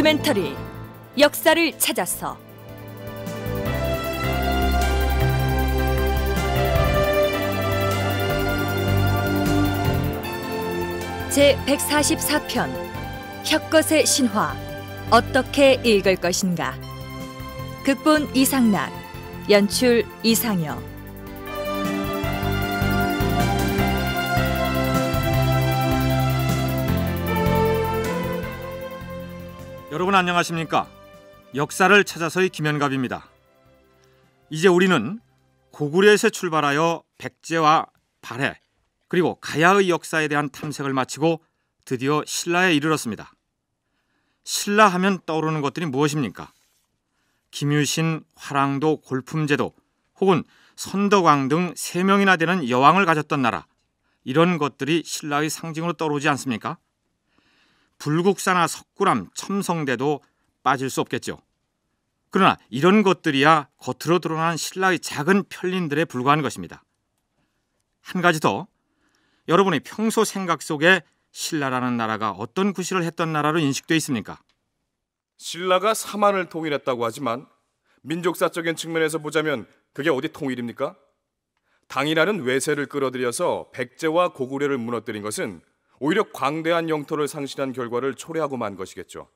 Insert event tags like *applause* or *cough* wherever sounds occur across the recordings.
다큐멘터리 역사를 찾아서 제 144편 혁것의 신화 어떻게 읽을 것인가 극본 이상락 연출 이상혁 여러분 안녕하십니까? 역사를 찾아서의 김현갑입니다. 이제 우리는 고구려에서 출발하여 백제와 발해 그리고 가야의 역사에 대한 탐색을 마치고 드디어 신라에 이르렀습니다. 신라 하면 떠오르는 것들이 무엇입니까? 김유신, 화랑도, 골품제도 혹은 선덕왕 등 3명이나 되는 여왕을 가졌던 나라 이런 것들이 신라의 상징으로 떠오르지 않습니까? 불국사나 석굴암, 첨성대도 빠질 수 없겠죠. 그러나 이런 것들이야 겉으로 드러난 신라의 작은 편린들에 불과한 것입니다. 한 가지 더 여러분의 평소 생각 속에 신라라는 나라가 어떤 구실을 했던 나라로 인식되어 있습니까? 신라가 사만을 통일했다고 하지만 민족사적인 측면에서 보자면 그게 어디 통일입니까? 당이라는 외세를 끌어들여서 백제와 고구려를 무너뜨린 것은 오히려 광대한 영토를 상실한 결과를 초래하고 만 것이겠죠.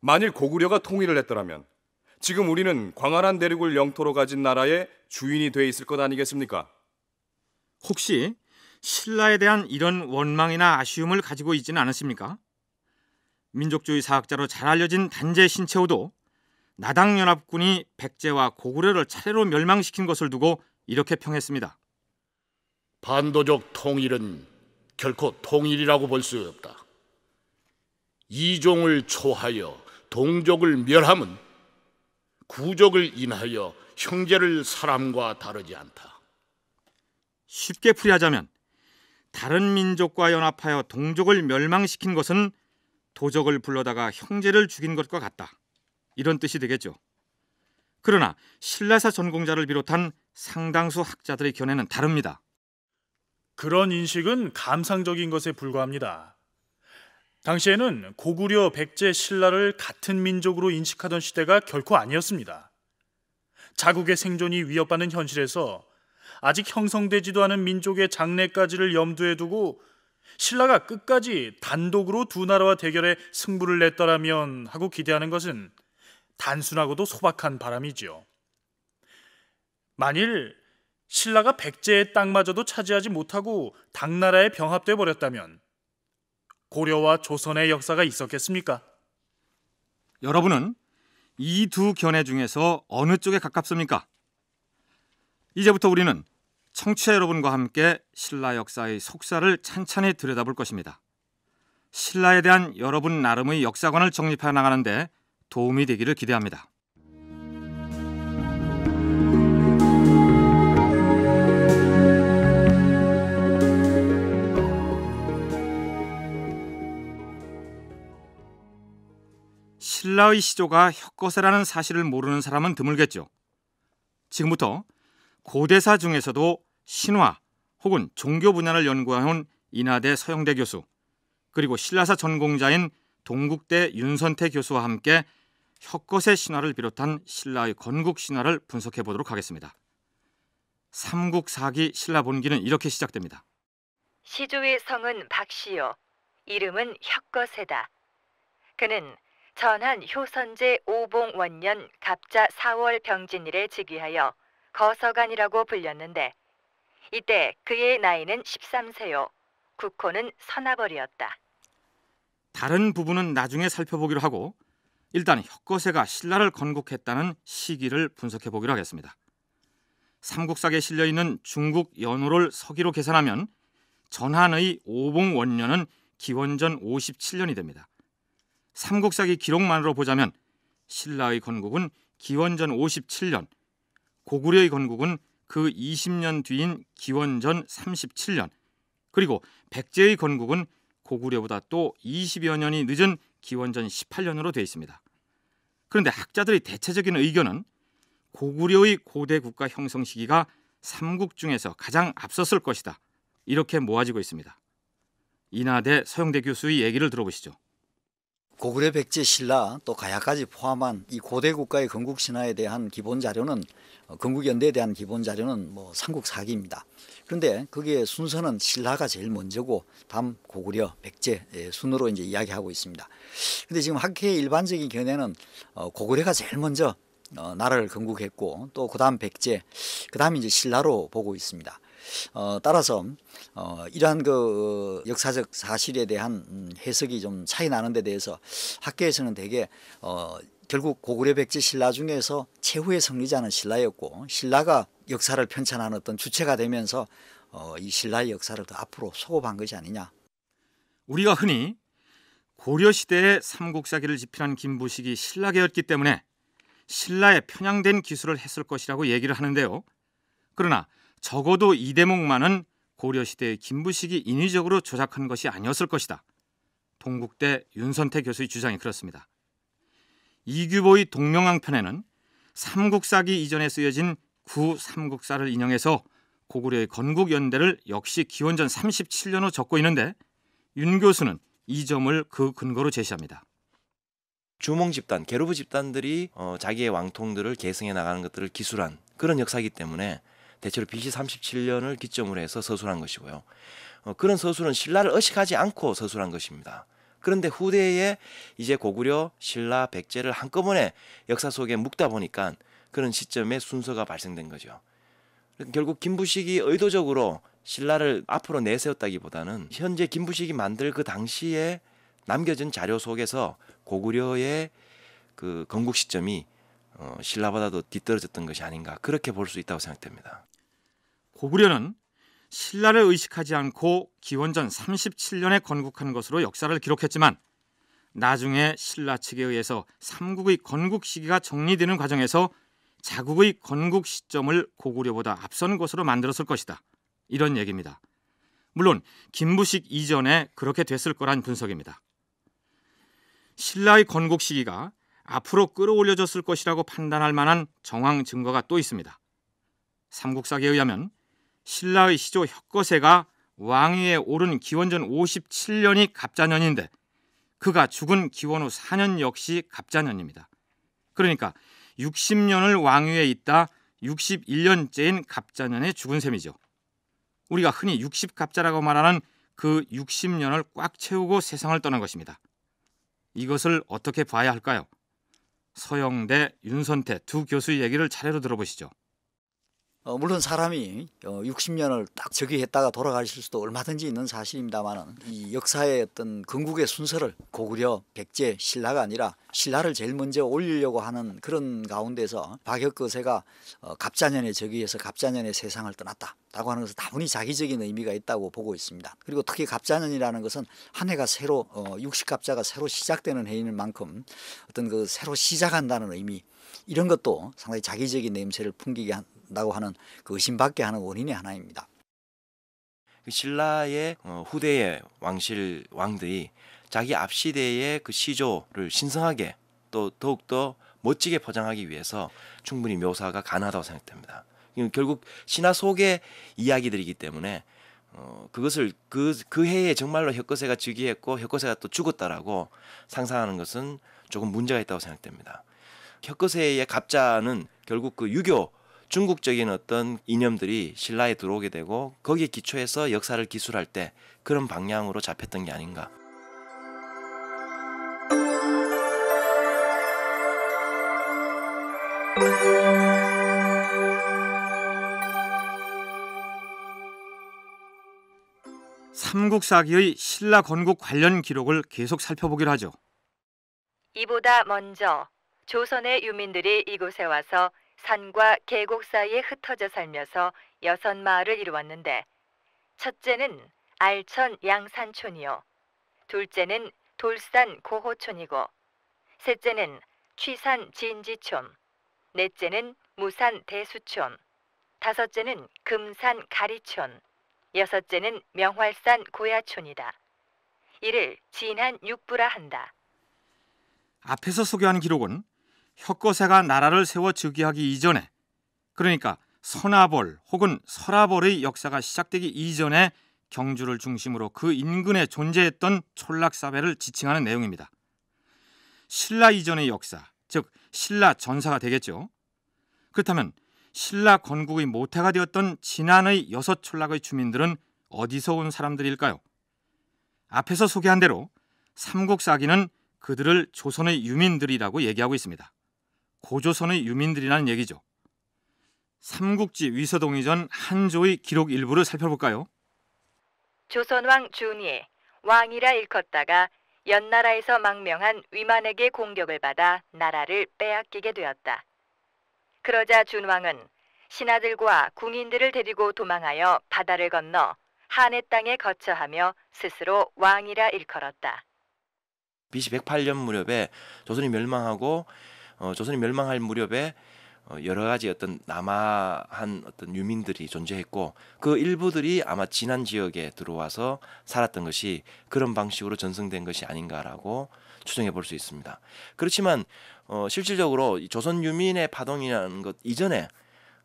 만일 고구려가 통일을 했더라면 지금 우리는 광활한 대륙을 영토로 가진 나라의 주인이 돼 있을 것 아니겠습니까? 혹시 신라에 대한 이런 원망이나 아쉬움을 가지고 있지는 않았습니까? 민족주의 사학자로 잘 알려진 단재 신채호도 나당연합군이 백제와 고구려를 차례로 멸망시킨 것을 두고 이렇게 평했습니다. 반도적 통일은 결코 통일이라고 볼 수 없다. 이종을 초하여 동족을 멸함은 구족을 인하여 형제를 사람과 다르지 않다. 쉽게 풀이하자면 다른 민족과 연합하여 동족을 멸망시킨 것은 도적을 불러다가 형제를 죽인 것과 같다. 이런 뜻이 되겠죠. 그러나 신라사 전공자를 비롯한 상당수 학자들의 견해는 다릅니다. 그런 인식은 감상적인 것에 불과합니다. 당시에는 고구려 백제 신라를 같은 민족으로 인식하던 시대가 결코 아니었습니다. 자국의 생존이 위협받는 현실에서 아직 형성되지도 않은 민족의 장래까지를 염두에 두고 신라가 끝까지 단독으로 두 나라와 대결해 승부를 냈더라면 하고 기대하는 것은 단순하고도 소박한 바람이지요. 만일 신라가 백제의 땅마저도 차지하지 못하고 당나라에 병합돼 버렸다면 고려와 조선의 역사가 있었겠습니까? 여러분은 이 두 견해 중에서 어느 쪽에 가깝습니까? 이제부터 우리는 청취자 여러분과 함께 신라 역사의 속사를 찬찬히 들여다볼 것입니다. 신라에 대한 여러분 나름의 역사관을 정립해 나가는데 도움이 되기를 기대합니다. 신라의 시조가 혁거세라는 사실을 모르는 사람은 드물겠죠. 지금부터 고대사 중에서도 신화 혹은 종교 분야를 연구해온 인하대 서영대 교수 그리고 신라사 전공자인 동국대 윤선태 교수와 함께 혁거세 신화를 비롯한 신라의 건국 신화를 분석해 보도록 하겠습니다. 삼국사기 신라 본기는 이렇게 시작됩니다. 시조의 성은 박시요 이름은 혁거세다. 그는 전한 효선제 오봉 원년 갑자 4월 병진일에 즉위하여 거서간이라고 불렸는데 이때 그의 나이는 13세요. 국호는 선아벌이었다. 다른 부분은 나중에 살펴보기로 하고 일단 혁거세가 신라를 건국했다는 시기를 분석해 보기로 하겠습니다. 삼국사기에 실려 있는 중국 연호를 서기로 계산하면 전한의 오봉 원년은 기원전 57년이 됩니다. 삼국사기 기록만으로 보자면 신라의 건국은 기원전 57년, 고구려의 건국은 그 20년 뒤인 기원전 37년, 그리고 백제의 건국은 고구려보다 또 20여 년이 늦은 기원전 18년으로 되어 있습니다. 그런데 학자들의 대체적인 의견은 고구려의 고대 국가 형성 시기가 삼국 중에서 가장 앞섰을 것이다. 이렇게 모아지고 있습니다. 이나대 서영대 교수의 얘기를 들어보시죠. 고구려 백제 신라 또 가야까지 포함한 이 고대 국가의 건국 신화에 대한 기본 자료는 어, 건국 연대에 대한 기본 자료는 뭐 삼국 사기입니다. 그런데 거기에 순서는 신라가 제일 먼저고 다음 고구려 백제 예, 순으로 이제 이야기하고 있습니다. 근데 지금 학회의 일반적인 견해는 어, 고구려가 제일 먼저 어, 나라를 건국했고 또 그다음 백제 그다음 이제 신라로 보고 있습니다. 어, 따라서 어, 이러한 그 어, 역사적 사실에 대한 음, 해석이 좀 차이 나는 데 대해서 학계에서는 되게 어, 결국 고구려 백제 신라 중에서 최후의 승리자는 신라였고 신라가 역사를 편찬하는 어떤 주체가 되면서 어, 이 신라의 역사를 더 앞으로 소급한 것이 아니냐. 우리가 흔히 고려 시대에 삼국사기를 집필한 김부식이 신라계였기 때문에 신라에 편향된 기술을 했을 것이라고 얘기를 하는데요. 그러나 적어도 이 대목만은 고려시대 의 김부식이 인위적으로 조작한 것이 아니었을 것이다. 동국대 윤선태 교수의 주장이 그렇습니다. 이규보의 동명왕 편에는 삼국사기 이전에 쓰여진 구삼국사를 인용해서 고구려의 건국연대를 역시 기원전 37년 후 적고 있는데 윤 교수는 이 점을 그 근거로 제시합니다. 주몽 집단, 게르부 집단들이 어, 자기의 왕통들을 계승해 나가는 것들을 기술한 그런 역사이기 때문에 대체로 BC 37년을 기점으로 해서 서술한 것이고요. 어, 그런 서술은 신라를 의식하지 않고 서술한 것입니다. 그런데 후대에 이제 고구려, 신라, 백제를 한꺼번에 역사 속에 묵다 보니까 그런 시점에 순서가 발생된 거죠. 그러니까 결국 김부식이 의도적으로 신라를 앞으로 내세웠다기보다는 현재 김부식이 만들 그 당시에 남겨진 자료 속에서 고구려의 그 건국 시점이 어, 신라보다도 뒤떨어졌던 것이 아닌가 그렇게 볼 수 있다고 생각됩니다. 고구려는 신라를 의식하지 않고 기원전 37년에 건국한 것으로 역사를 기록했지만 나중에 신라 측에 의해서 삼국의 건국 시기가 정리되는 과정에서 자국의 건국 시점을 고구려보다 앞선 것으로 만들었을 것이다. 이런 얘기입니다. 물론 김부식 이전에 그렇게 됐을 거란 분석입니다. 신라의 건국 시기가 앞으로 끌어올려졌을 것이라고 판단할 만한 정황 증거가 또 있습니다. 삼국사기에 의하면 신라의 시조 혁거세가 왕위에 오른 기원전 57년이 갑자년인데 그가 죽은 기원 후 4년 역시 갑자년입니다. 그러니까 60년을 왕위에 있다 61년째인 갑자년에 죽은 셈이죠. 우리가 흔히 60갑자라고 말하는 그 60년을 꽉 채우고 세상을 떠난 것입니다. 이것을 어떻게 봐야 할까요? 서영대, 윤선태 두 교수의 얘기를 차례로 들어보시죠. 어, 물론 사람이 어, 60년을 딱 저기했다가 돌아가실 수도 얼마든지 있는 사실입니다만 이 역사의 어떤 건국의 순서를 고구려, 백제, 신라가 아니라 신라를 제일 먼저 올리려고 하는 그런 가운데서 박혁거세가 어, 갑자년에 저기에서 갑자년의 세상을 떠났다라고 하는 것은 다분히 자기적인 의미가 있다고 보고 있습니다. 그리고 특히 갑자년이라는 것은 한 해가 새로 어, 60갑자가 새로 시작되는 해인 만큼 어떤 그 새로 시작한다는 의미 이런 것도 상당히 자기적인 냄새를 풍기게 한 한다고 하는 그 의심받게 하는 원인이 하나입니다. 그 신라의 어, 후대의 왕실 왕들이 자기 앞시대의 그 시조를 신성하게 또 더욱더 멋지게 포장하기 위해서 충분히 묘사가 가능하다고 생각됩니다. 결국 신화 속의 이야기들이기 때문에 어, 그것을 그, 그 해에 정말로 혁거세가 즉위했고 혁거세가 또 죽었다라고 상상하는 것은 조금 문제가 있다고 생각됩니다. 혁거세의 갑자는 결국 그 유교 중국적인 어떤 이념들이 신라에 들어오게 되고 거기에 기초해서 역사를 기술할 때 그런 방향으로 잡혔던 게 아닌가. 삼국사기의 신라 건국 관련 기록을 계속 살펴보기로 하죠. 이보다 먼저 조선의 유민들이 이곳에 와서 산과 계곡 사이에 흩어져 살면서 여섯 마을을 이루었는데 첫째는 알천 양산촌이요. 둘째는 돌산 고호촌이고 셋째는 취산 진지촌, 넷째는 무산 대수촌, 다섯째는 금산 가리촌, 여섯째는 명활산 고야촌이다. 이를 진한 육부라 한다. 앞에서 소개한 기록은 혁고세가 나라를 세워 즉위하기 이전에 그러니까 선아벌 혹은 설아벌의 역사가 시작되기 이전에 경주를 중심으로 그 인근에 존재했던 촌락사회를 지칭하는 내용입니다. 신라 이전의 역사, 즉 신라 전사가 되겠죠. 그렇다면 신라 건국의 모태가 되었던 진안의 여섯 촌락의 주민들은 어디서 온 사람들일까요? 앞에서 소개한 대로 삼국사기는 그들을 조선의 유민들이라고 얘기하고 있습니다. 고조선의 유민들이라는 얘기죠. 삼국지 위서동이전 한조의 기록 일부를 살펴볼까요? 조선왕 준이의 왕이라 일컫다가 연나라에서 망명한 위만에게 공격을 받아 나라를 빼앗기게 되었다. 그러자 준왕은 신하들과 궁인들을 데리고 도망하여 바다를 건너 한해 땅에 거처하며 스스로 왕이라 일컬었다. BC 108년 무렵에 조선이 멸망하고 어, 조선이 멸망할 무렵에 어, 여러 가지 어떤 남아한 어떤 유민들이 존재했고 그 일부들이 아마 진안 지역에 들어와서 살았던 것이 그런 방식으로 전승된 것이 아닌가라고 추정해 볼 수 있습니다. 그렇지만 어, 실질적으로 조선 유민의 파동이라는 것 이전에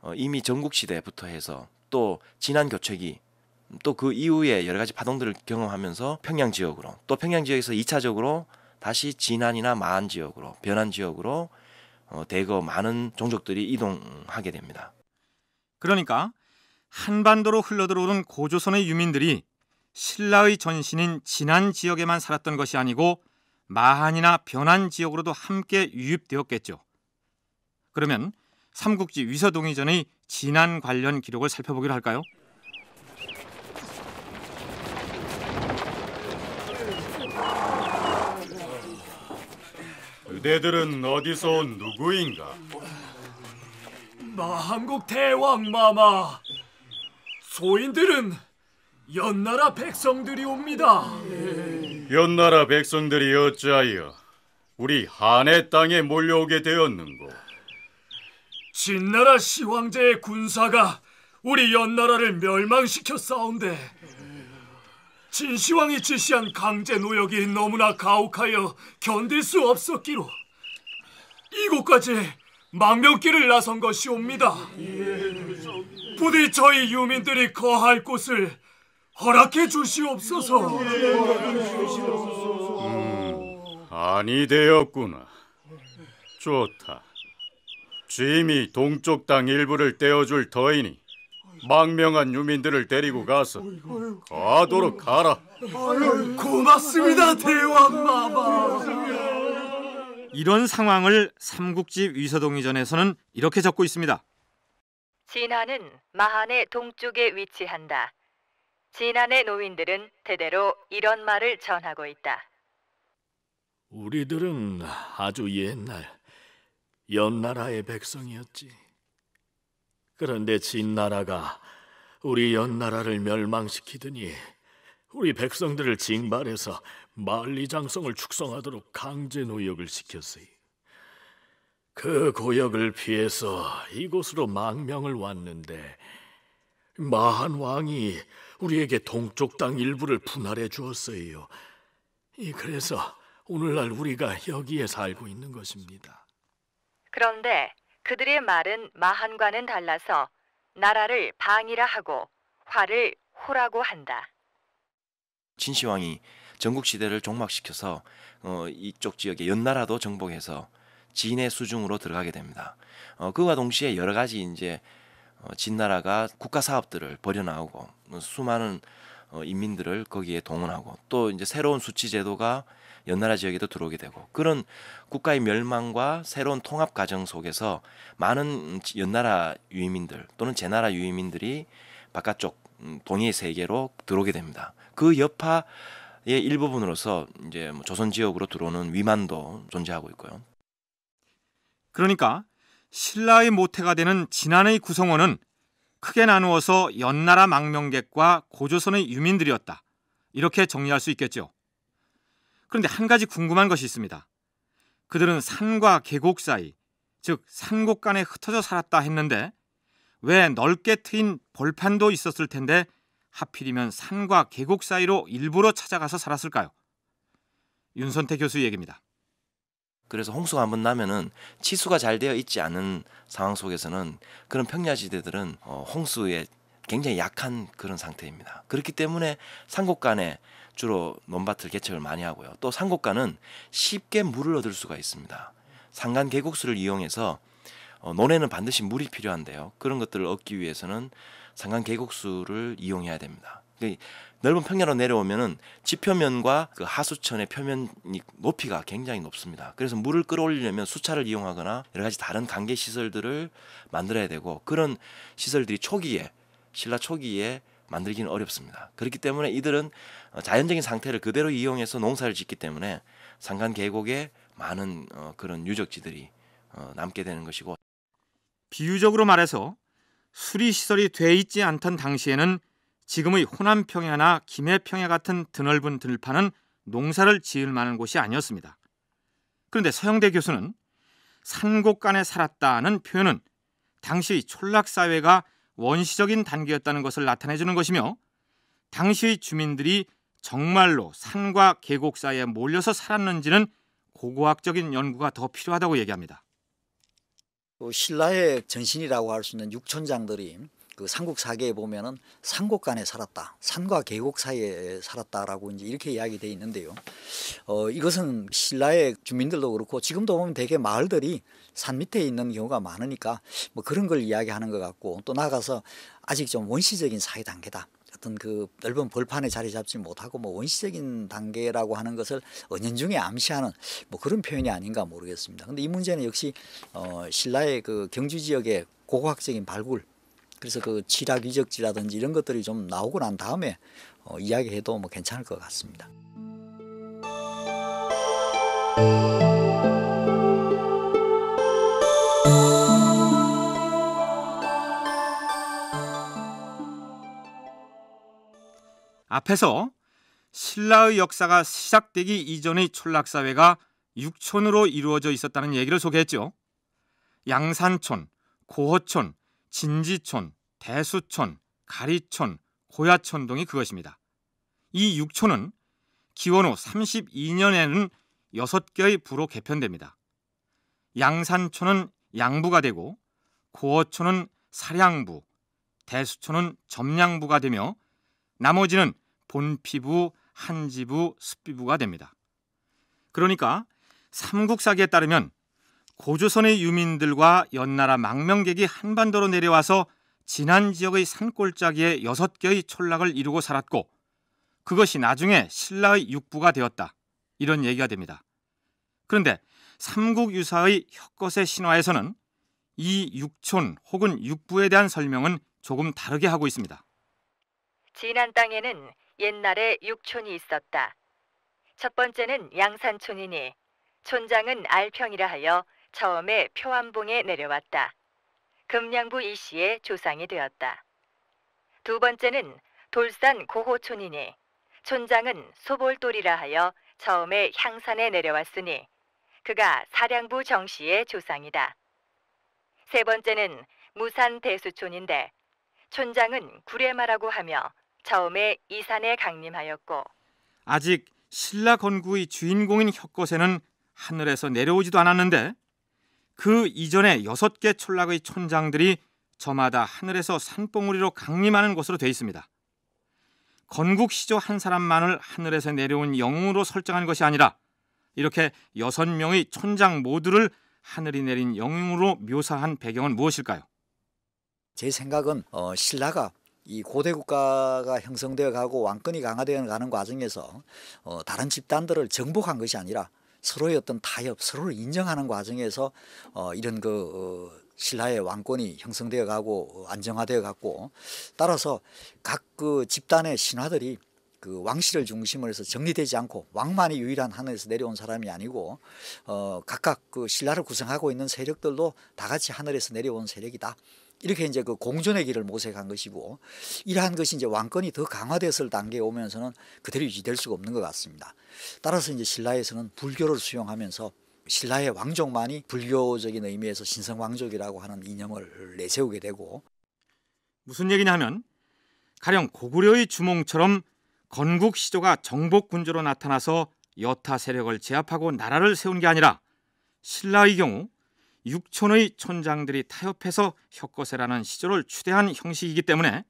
어, 이미 전국 시대부터 해서 또 진안 교체기 또 그 이후에 여러 가지 파동들을 경험하면서 평양 지역으로 또 평양 지역에서 이차적으로 다시 진안이나 마안 지역으로 변안 지역으로 어, 대거 많은 종족들이 이동하게 됩니다. 그러니까 한반도로 흘러들어오는 고조선의 유민들이 신라의 전신인 진안 지역에만 살았던 것이 아니고 마한이나 변한 지역으로도 함께 유입되었겠죠. 그러면 삼국지 위서동이전의 진안 관련 기록을 살펴보기로 할까요? 그대들은 어디서 온 누구인가? 마한국 대왕 마마. 소인들은 연나라 백성들이 옵니다. 연나라 백성들이 어찌하여 우리 한해 땅에 몰려오게 되었는고? 진나라 시황제의 군사가 우리 연나라를 멸망시켰사온데 진시황이 지시한 강제 노역이 너무나 가혹하여 견딜 수 없었기로 이곳까지 망명길을 나선 것이옵니다. 부디 저희 유민들이 거할 곳을 허락해 주시옵소서. 음, 아니 되었구나. 좋다. 짐이 동쪽 땅 일부를 떼어줄 터이니 망명한 유민들을 데리고 가서 가도록 가라. 고맙습니다, 대왕 마마. 이런 상황을 삼국지 위서동이전에서는 이렇게 적고 있습니다. 진안은 마한의 동쪽에 위치한다. 진안의 노인들은 대대로 이런 말을 전하고 있다. 우리들은 아주 옛날 연나라의 백성이었지. 그런데 진나라가 우리 연나라를 멸망시키더니 우리 백성들을 징발해서 만리장성을 축성하도록 강제 노역을 시켰어요그 고역을 피해서 이곳으로 망명을 왔는데 마한 왕이 우리에게 동쪽 땅 일부를 분할해 주었어요. 그래서 오늘날 우리가 여기에 살고 있는 것입니다. 그런데 그들의 말은 마한과는 달라서 나라를 방이라 하고 화를 호라고 한다. 진시황이 전국 시대를 종막시켜서 어, 이쪽 지역의 연나라도 정복해서 진의 수중으로 들어가게 됩니다. 어, 그와 동시에 여러 가지 이제 어, 진나라가 국가 사업들을 벌여나오고 수많은 어, 인민들을 거기에 동원하고 또 이제 새로운 수치 제도가 연나라 지역에도 들어오게 되고 그런 국가의 멸망과 새로운 통합 과정 속에서 많은 연나라 유이민들 또는 제나라 유이민들이 바깥쪽 음, 동해 세계로 들어오게 됩니다. 그 여파의 일부분으로서 이제 뭐 조선 지역으로 들어오는 위만도 존재하고 있고요. 그러니까 신라의 모태가 되는 진안의 구성원은 크게 나누어서 연나라 망명객과 고조선의 유민들이었다. 이렇게 정리할 수 있겠죠. 그런데 한 가지 궁금한 것이 있습니다. 그들은 산과 계곡 사이, 즉 산곡 간에 흩어져 살았다 했는데 왜 넓게 트인 벌판도 있었을 텐데 하필이면 산과 계곡 사이로 일부러 찾아가서 살았을까요? 윤선태 교수 얘기입니다. 그래서 홍수가 한번 나면은 치수가 잘 되어 있지 않은 상황 속에서는 그런 평야지대들은 어, 홍수에 굉장히 약한 그런 상태입니다. 그렇기 때문에 산곡 간에 주로 논밭을 개척을 많이 하고요. 또산곡가는 쉽게 물을 얻을 수가 있습니다. 산간 계곡수를 이용해서 어, 논에는 반드시 물이 필요한데요. 그런 것들을 얻기 위해서는 산간 계곡수를 이용해야 됩니다. 넓은 평야로 내려오면은 지표면과 그 하수천의 표면 높이가 굉장히 높습니다. 그래서 물을 끌어올리려면 수차를 이용하거나 여러 가지 다른 관계 시설들을 만들어야 되고 그런 시설들이 초기에 신라 초기에 만들기는 어렵습니다. 그렇기 때문에 이들은 어, 자연적인 상태를 그대로 이용해서 농사를 짓기 때문에 산간 계곡에 많은 어, 그런 유적지들이 어, 남게 되는 것이고 비유적으로 말해서 수리 시설이 돼 있지 않던 당시에는 지금의 호남 평야나 김해 평야 같은 드넓은 들판은 농사를 지을 만한 곳이 아니었습니다. 그런데 서영대 교수는 산곡간에 살았다는 표현은 당시 촌락 사회가 원시적인 단계였다는 것을 나타내주는 것이며 당시 주민들이 정말로 산과 계곡 사이에 몰려서 살았는지는 고고학적인 연구가 더 필요하다고 얘기합니다. 그 신라의 전신이라고 할 수 있는 육천장들이 그 삼국사계에 보면은 산곡간에 살았다, 산과 계곡 사이에 살았다라고 이제 이렇게 이야기돼 있는데요. 어, 이것은 신라의 주민들도 그렇고 지금도 보면 대개 마을들이 산 밑에 있는 경우가 많으니까 뭐 그런 걸 이야기하는 것 같고 또 나가서 아직 좀 원시적인 사회 단계다. 어떤 그 넓은 벌판에 자리 잡지 못하고 뭐 원시적인 단계라고 하는 것을 은연중에 암시하는 뭐 그런 표현이 아닌가 모르겠습니다. 근데 이 문제는 역시 어 신라의 그 경주 지역의 고고학적인 발굴 그래서 그 칠학 유적지라든지 이런 것들이 좀 나오고 난 다음에 어 이야기해도 뭐 괜찮을 것 같습니다. 앞에서 신라의 역사가 시작되기 이전의 촌락사회가 육촌으로 이루어져 있었다는 얘기를 소개했죠. 양산촌, 고호촌, 진지촌, 대수촌, 가리촌, 고야촌 등이 그것입니다. 이 육촌은 기원 후 32년에는 6개의 부로 개편됩니다. 양산촌은 양부가 되고 고어촌은 사량부, 대수촌은 점량부가 되며 나머지는 본피부, 한지부, 습비부가 됩니다. 그러니까 삼국사기에 따르면 고조선의 유민들과 연나라 망명객이 한반도로 내려와서 지난 지역의 산골짜기에 여섯 개의 촌락을 이루고 살았고 그것이 나중에 신라의 육부가 되었다. 이런 얘기가 됩니다. 그런데 삼국유사의 혁거세 신화에서는 이 육촌 혹은 육부에 대한 설명은 조금 다르게 하고 있습니다. 진안 땅에는 옛날에 육촌이 있었다. 첫 번째는 양산촌이니 촌장은 알평이라 하여 처음에 표암봉에 내려왔다. 금양부 이씨의 조상이 되었다. 두 번째는 돌산 고호촌이니 촌장은 소볼돌이라 하여 처음에 향산에 내려왔으니 그가 사량부 정씨의 조상이다. 세 번째는 무산 대수촌인데 촌장은 구레마라고 하며 처음에 이산에 강림하였고 아직 신라 건국의 주인공인 혁거세는 하늘에서 내려오지도 않았는데 그 이전에 여섯 개 촌락의 촌장들이 저마다 하늘에서 산봉우리로 강림하는 것으로 되어 있습니다. 건국 시조 한 사람만을 하늘에서 내려온 영웅으로 설정한 것이 아니라 이렇게 여섯 명의 촌장 모두를 하늘이 내린 영웅으로 묘사한 배경은 무엇일까요? 제 생각은 어, 신라가 이 고대 국가가 형성되어 가고 왕권이 강화되어 가는 과정에서 어, 다른 집단들을 정복한 것이 아니라 서로의 어떤 타협, 서로를 인정하는 과정에서 어, 이런 그 어, 신라의 왕권이 형성되어 가고 어, 안정화되어 갔고 따라서 각 그 집단의 신화들이 그 왕실을 중심으로 해서 정리되지 않고 왕만이 유일한 하늘에서 내려온 사람이 아니고 어, 각각 그 신라를 구성하고 있는 세력들도 다 같이 하늘에서 내려온 세력이다. 이렇게 이제 그 공존의 길을 모색한 것이고 이러한 것이 이제 왕권이 더 강화됐을 단계에 오면서는 그대로 유지될 수가 없는 것 같습니다. 따라서 이제 신라에서는 불교를 수용하면서 신라의 왕족만이 불교적인 의미에서 신성왕족이라고 하는 이념을 내세우게 되고 무슨 얘기냐 하면 가령 고구려의 주몽처럼 건국 시조가 정복군주로 나타나서 여타 세력을 제압하고 나라를 세운 게 아니라 신라의 경우 육촌의 촌장들이 타협해서 혁거세라는 시조를 추대한 형식이기 때문에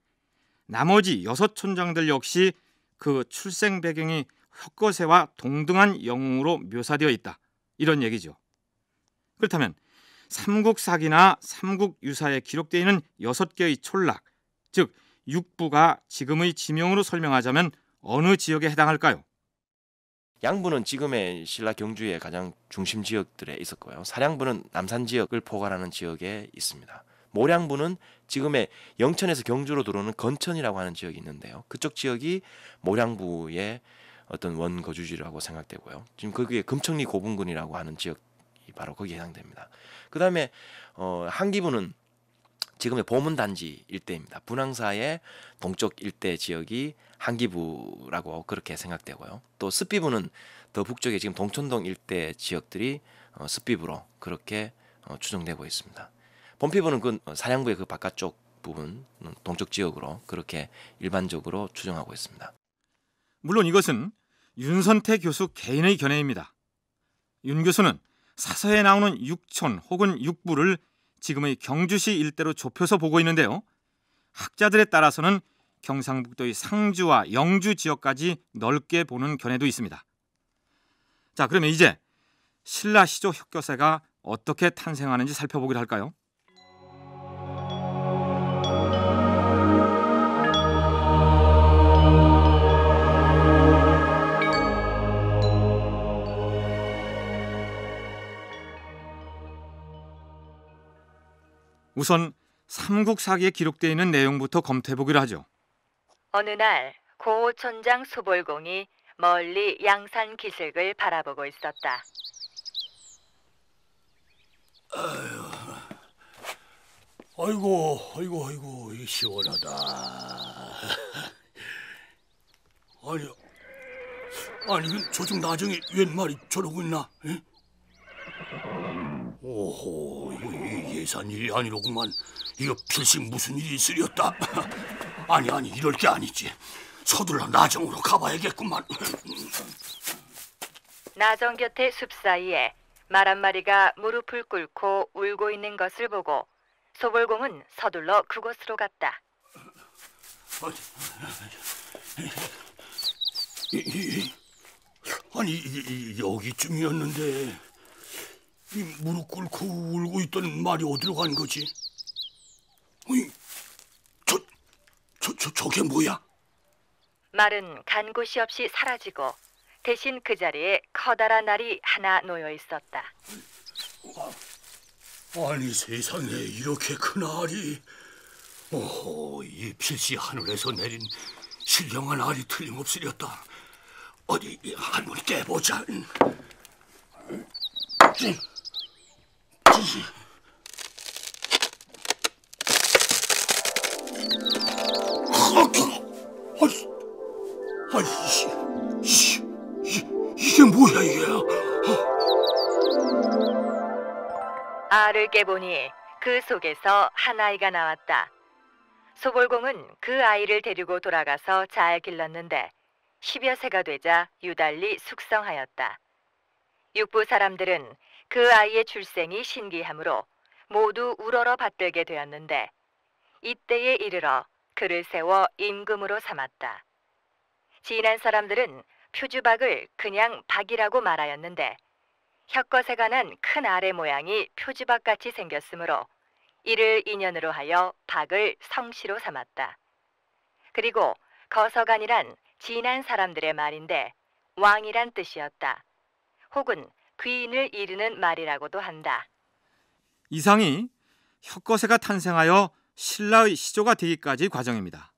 나머지 여섯 촌장들 역시 그 출생 배경이 혁거세와 동등한 영웅으로 묘사되어 있다. 이런 얘기죠. 그렇다면 삼국사기나 삼국유사에 기록되어 있는 여섯 개의 촌락, 즉 육부가 지금의 지명으로 설명하자면 어느 지역에 해당할까요? 양부는 지금의 신라 경주의 가장 중심 지역들에 있었고요. 사량부는 남산 지역을 포괄하는 지역에 있습니다. 모량부는 지금의 영천에서 경주로 들어오는 건천이라고 하는 지역이 있는데요. 그쪽 지역이 모량부의 어떤 원 거주지라고 생각되고요. 지금 거기에 금천리 고분군이라고 하는 지역이 바로 거기에 해당됩니다. 그 다음에 어, 한기부는 지금의 보문단지 일대입니다. 분황사의 동쪽 일대 지역이 한기부라고 그렇게 생각되고요. 또 습비부는 더 북쪽에 지금 동천동 일대 지역들이 어, 습비부로 그렇게 어, 추정되고 있습니다. 범피부는 그 어, 사냥부의 그 바깥쪽 부분 음, 동쪽 지역으로 그렇게 일반적으로 추정하고 있습니다. 물론 이것은 윤선태 교수 개인의 견해입니다. 윤 교수는 사서에 나오는 육촌 혹은 육부를 지금의 경주시 일대로 좁혀서 보고 있는데요. 학자들에 따라서는 경상북도의 상주와 영주 지역까지 넓게 보는 견해도 있습니다. 자, 그러면 이제 신라 시조 혁교세가 어떻게 탄생하는지 살펴보기로 할까요? 우선 삼국사기에 기록되어 있는 내용부터 검토해보기로 하죠. 어느 날 고호천장 소볼공이 멀리 양산 기슭을 바라보고 있었다. 아이고, 아이고, 아이고, 이 시원하다. *laughs* 아니, 아니, 저쪽 나중에 웬 말이 저러고 있나? 에? 오호, 이, 예산 일이 아니로구만. 이거 필시 무슨 일이 있으리였다. *laughs* 아니 아니 이럴 게 아니지. 서둘러 나정으로 가봐야겠구만. *laughs* 나정 곁에숲 사이에 말 한 마리가 무릎을 꿇고 울고 있는 것을 보고 소볼공은 서둘러 그곳으로 갔다. 아니, 아니 여기쯤이었는데. 이 무릎 꿇고 울고 있던 말이 어디로 간 거지? 어이, 저, 저, 저, 저게 뭐야? 말은 간 곳이 없이 사라지고 대신 그 자리에 커다란 날이 하나 놓여 있었다. 어, 아니 세상에 이렇게 큰 알이 오호 어, 이 필시 하늘에서 내린 신령한 알이 틀림없으렸다 어디 한번 깨보자 거지. 아이씨, 이게 뭐야 이게? 아. 알을 깨보니 그 속에서 한 아이가 나왔다. 소골공은그 아이를 데리고 돌아가서 잘 길렀는데 10여 세가 되자 유달리 숙성하였다. 육부 사람들은 그 아이의 출생이 신기함으로 모두 우러러 받들게 되었는데 이때에 이르러 그를 세워 임금으로 삼았다. 지난 사람들은 표주박을 그냥 박이라고 말하였는데 혀것에 관한 큰 알의 모양이 표주박같이 생겼으므로 이를 인연으로 하여 박을 성씨로 삼았다. 그리고 거서관이란 진한 사람들의 말인데 왕이란 뜻이었다. 혹은 귀인을 이르는 말이라고도 한다. 이상이 혁거세가 탄생하여 신라의 시조가 되기까지 과정입니다.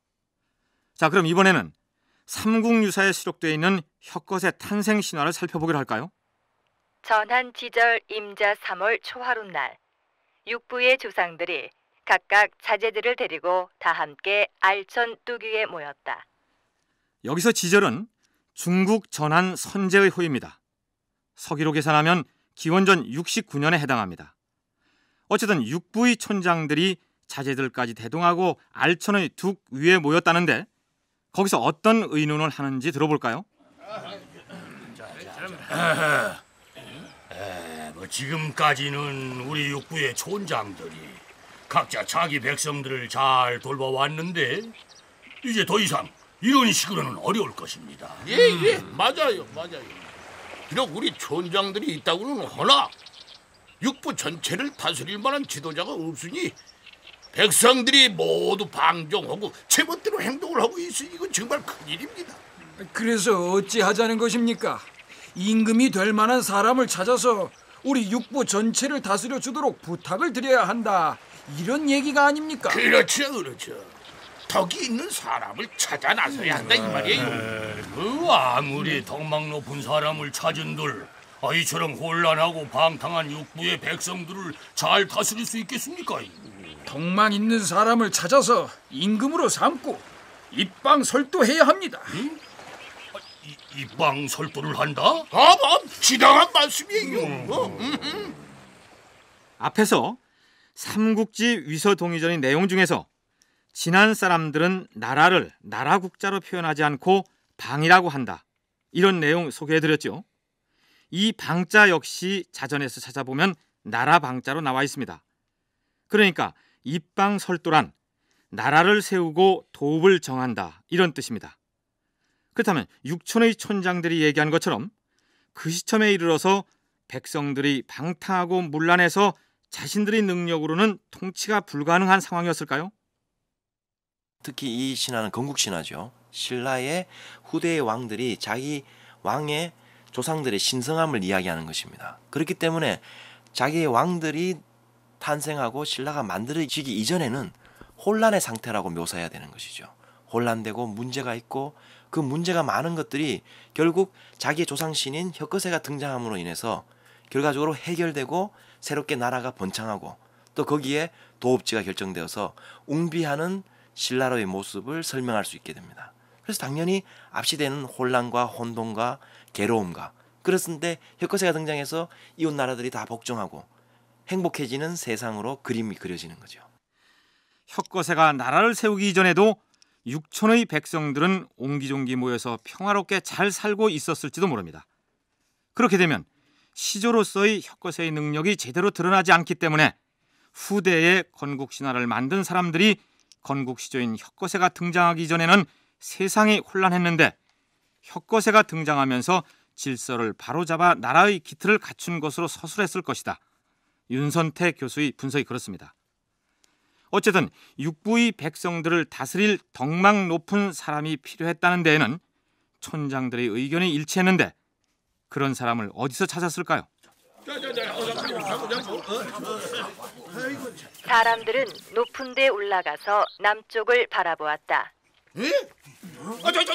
자, 그럼 이번에는 삼국유사에 수록되어 있는 혁거세 탄생 신화를 살펴보기로 할까요? 전한 지절 임자 3월 초하룻날 육부의 조상들이 각각 자제들을 데리고 다 함께 알천 뚜기에 모였다. 여기서 지절은 중국 전한 선제의 호입니다. 서기로 계산하면 기원전 69년에 해당합니다. 어쨌든 육부의 촌장들이 자제들까지 대동하고 알천의 둑 위에 모였다는데 거기서 어떤 의논을 하는지 들어볼까요? 자, 에, 뭐 지금까지는 우리 육부의 촌장들이 각자 자기 백성들을 잘 돌봐왔는데 이제 더 이상 이런 식으로는 어려울 것입니다. 예, 예, 음. 맞아요, 맞아요. 비록 우리 촌장들이 있다고는 허나 육부 전체를 다스릴 만한 지도자가 없으니 백성들이 모두 방종하고 제멋대로 행동을 하고 있으니 이건 정말 큰일입니다. 그래서 어찌하자는 것입니까? 임금이 될 만한 사람을 찾아서 우리 육부 전체를 다스려 주도록 부탁을 드려야 한다. 이런 얘기가 아닙니까? 그렇죠, 그렇죠. 덕이 있는 사람을 찾아 나서야 한다 이 음. 말이에요. 네. 그 아무리 네. 덕망 높은 사람을 찾은들 아이처럼 혼란하고 방탕한 육부의 백성들을 잘 다스릴 수 있겠습니까? 덕망 있는 사람을 찾아서 임금으로 삼고 입방 설도해야 합니다. 응? 아, 입방 설도를 한다? 아, 뭐, 지당한 말씀이에요. 음. 어, 음, 앞에서 삼국지 위서 동의전의 내용 중에서 지난 사람들은 나라를 나라국자로 표현하지 않고 방이라고 한다. 이런 내용 소개해드렸죠. 이 방자 역시 자전에서 찾아보면 나라 방자로 나와 있습니다. 그러니까 입방설도란 나라를 세우고 도읍을 정한다 이런 뜻입니다. 그렇다면 육촌의 촌장들이 얘기한 것처럼 그 시점에 이르러서 백성들이 방탕하고 문란해서 자신들의 능력으로는 통치가 불가능한 상황이었을까요? 특히 이 신화는 건국 신화죠. 신라의 후대의 왕들이 자기 왕의 조상들의 신성함을 이야기하는 것입니다. 그렇기 때문에 자기의 왕들이 탄생하고 신라가 만들어지기 이전에는 혼란의 상태라고 묘사해야 되는 것이죠. 혼란되고 문제가 있고 그 문제가 많은 것들이 결국 자기의 조상신인 혁거세가 등장함으로 인해서 결과적으로 해결되고 새롭게 나라가 번창하고 또 거기에 도읍지가 결정되어서 웅비하는 신라로의 모습을 설명할 수 있게 됩니다. 그래서 당연히 앞시대는 혼란과 혼돈과 괴로움과 그랬은데 혁거세가 등장해서 이웃 나라들이 다 복종하고 행복해지는 세상으로 그림이 그려지는 거죠. 혁거세가 나라를 세우기 이전에도 6천의 백성들은 옹기종기 모여서 평화롭게 잘 살고 있었을지도 모릅니다. 그렇게 되면 시조로서의 혁거세의 능력이 제대로 드러나지 않기 때문에 후대의 건국 신화를 만든 사람들이 건국시조인 혁거세가 등장하기 전에는 세상이 혼란했는데 혁거세가 등장하면서 질서를 바로잡아 나라의 기틀을 갖춘 것으로 서술했을 것이다. 윤선태 교수의 분석이 그렇습니다. 어쨌든 육부의 백성들을 다스릴 덕망 높은 사람이 필요했다는 데에는 촌장들의 의견이 일치했는데 그런 사람을 어디서 찾았을까요? 사람들은 높은 데 올라가서 남쪽을 바라보았다. 에? 아, 어, 저, 저,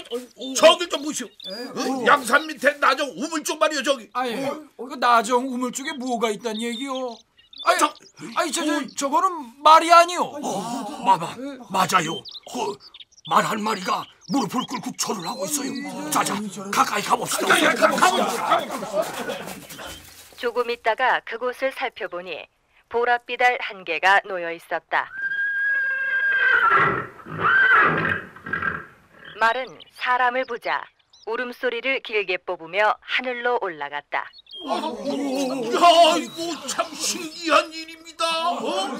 저기 좀 보시오. 어. 양산 밑에 나정 우물쪽 말이오 저기. 아니, 어? 그 나정 우물쪽에 뭐가 있단 얘기요? 아니, 저, 아니 저, 저, 어. 저거는 말이 아니오. 어, 마마, 맞아요. 그, 말한 마리가 무릎을 꿇고 절을 하고 있어요. 자자, 가까이 가봅시다. 가까이 가봅시다. 조금 있다가 그곳을 살펴보니 보랏빛달한 개가 놓여 있었다. 말은 사람을 보자 울음소리를 길게 뽑으며 하늘로 올라갔다. 아이고 참 신기한 일입니다. 어?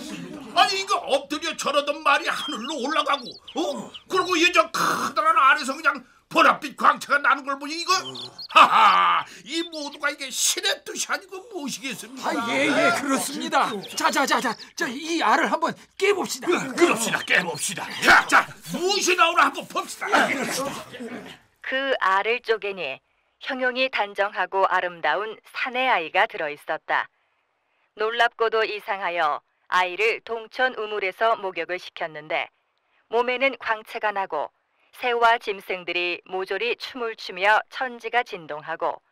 아니 이거 엎드려 저러던 말이 하늘로 올라가고, 어? 그리고 예전 커다란 알에서 그냥 보랏빛 광채가 나는 걸 보니 이거 하하 이 모두가 이게 신의 뜻이 아니고 무엇이겠습니까? 아, 예, 예, 그렇습니다. 자, 자, 자, 자, 저이 알을 한번 깨봅시다. 그, 그럽시다 깨봅시다. 자, 자 무엇이 나오나 한번 봅시다. 예, 그 알을 쪼개니 형용이 단정하고 아름다운 산의 아이가 들어있었다. 놀랍고도 이상하여 아이를 동천 우물에서 목욕을 시켰는데 몸에는 광채가 나고 새와 짐승들이 모조리 춤을 추며 천지가 진동하고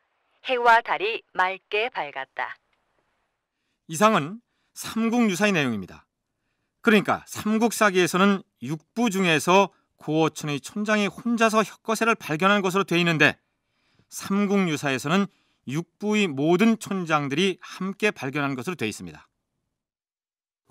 해와 달이 맑게 밝았다. 이상은 삼국 유사의 내용입니다. 그러니까 삼국사기에서는 육부 중에서 고어천의 촌장이 혼자서 혁거세를 발견한 것으로 되어 있는데 삼국 유사에서는 육부의 모든 촌장들이 함께 발견한 것으로 되어 있습니다.